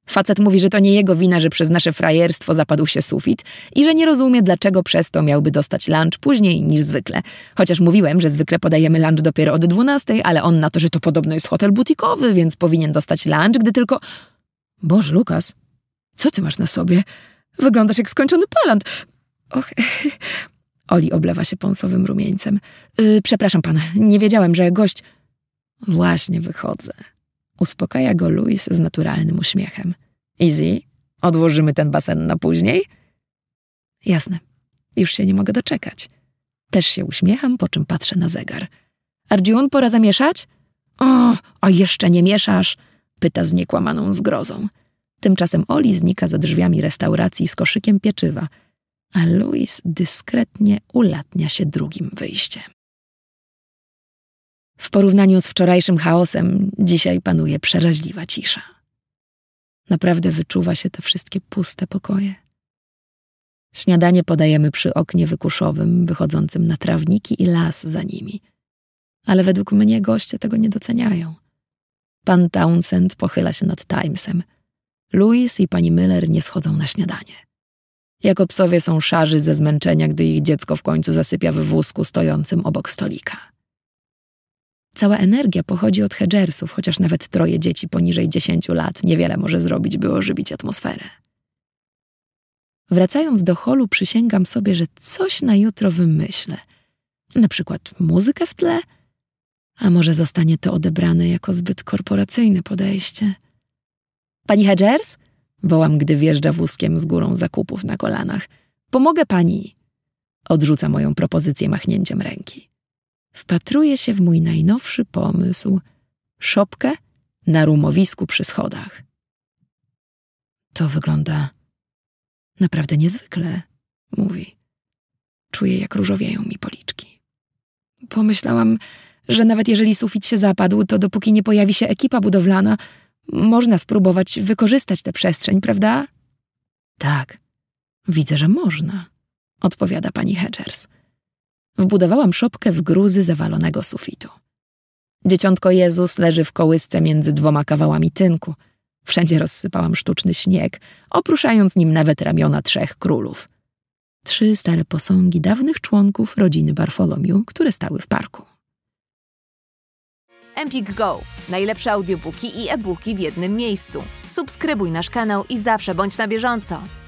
Facet mówi, że to nie jego wina, że przez nasze frajerstwo zapadł się sufit i że nie rozumie, dlaczego przez to miałby dostać lunch później niż zwykle. Chociaż mówiłem, że zwykle podajemy lunch dopiero od 12, ale on na to, że to podobno jest hotel butikowy, więc powinien dostać lunch, gdy tylko... Boże, Lukas, co ty masz na sobie? Wyglądasz jak skończony palant. Och... Oli oblewa się pąsowym rumieńcem. Yy, przepraszam pana, nie wiedziałem, że gość... Właśnie wychodzę. Uspokaja go Louis z naturalnym uśmiechem. Easy, odłożymy ten basen na później? Jasne, już się nie mogę doczekać. Też się uśmiecham, po czym patrzę na zegar. Arjun, pora zamieszać? O, a jeszcze nie mieszasz? Pyta z niekłamaną zgrozą. Tymczasem Oli znika za drzwiami restauracji z koszykiem pieczywa, a Louis dyskretnie ulatnia się drugim wyjściem. W porównaniu z wczorajszym chaosem, dzisiaj panuje przeraźliwa cisza. Naprawdę wyczuwa się te wszystkie puste pokoje. Śniadanie podajemy przy oknie wykuszowym, wychodzącym na trawniki i las za nimi. Ale według mnie goście tego nie doceniają. Pan Townsend pochyla się nad Timesem. Louis i pani Miller nie schodzą na śniadanie. Jako psowie są szarzy ze zmęczenia, gdy ich dziecko w końcu zasypia w wózku stojącym obok stolika. Cała energia pochodzi od hedgersów, chociaż nawet troje dzieci poniżej 10 lat niewiele może zrobić, by ożywić atmosferę. Wracając do holu, przysięgam sobie, że coś na jutro wymyślę. Na przykład muzykę w tle? A może zostanie to odebrane jako zbyt korporacyjne podejście? Pani Hedgers? Wołam, gdy wjeżdża wózkiem z górą zakupów na kolanach. Pomogę pani. Odrzuca moją propozycję machnięciem ręki wpatruje się w mój najnowszy pomysł szopkę na rumowisku przy schodach. To wygląda naprawdę niezwykle, mówi. Czuję, jak różowieją mi policzki. Pomyślałam, że nawet jeżeli sufit się zapadł, to dopóki nie pojawi się ekipa budowlana, można spróbować wykorzystać tę przestrzeń, prawda? Tak, widzę, że można, odpowiada pani Hedgers wbudowałam szopkę w gruzy zawalonego sufitu. Dzieciątko Jezus leży w kołysce między dwoma kawałami tynku. Wszędzie rozsypałam sztuczny śnieg, opruszając nim nawet ramiona trzech królów. Trzy stare posągi dawnych członków rodziny Barfolomiu, które stały w parku. Empik Go. Najlepsze audiobooki i e-booki w jednym miejscu. Subskrybuj nasz kanał i zawsze bądź na bieżąco.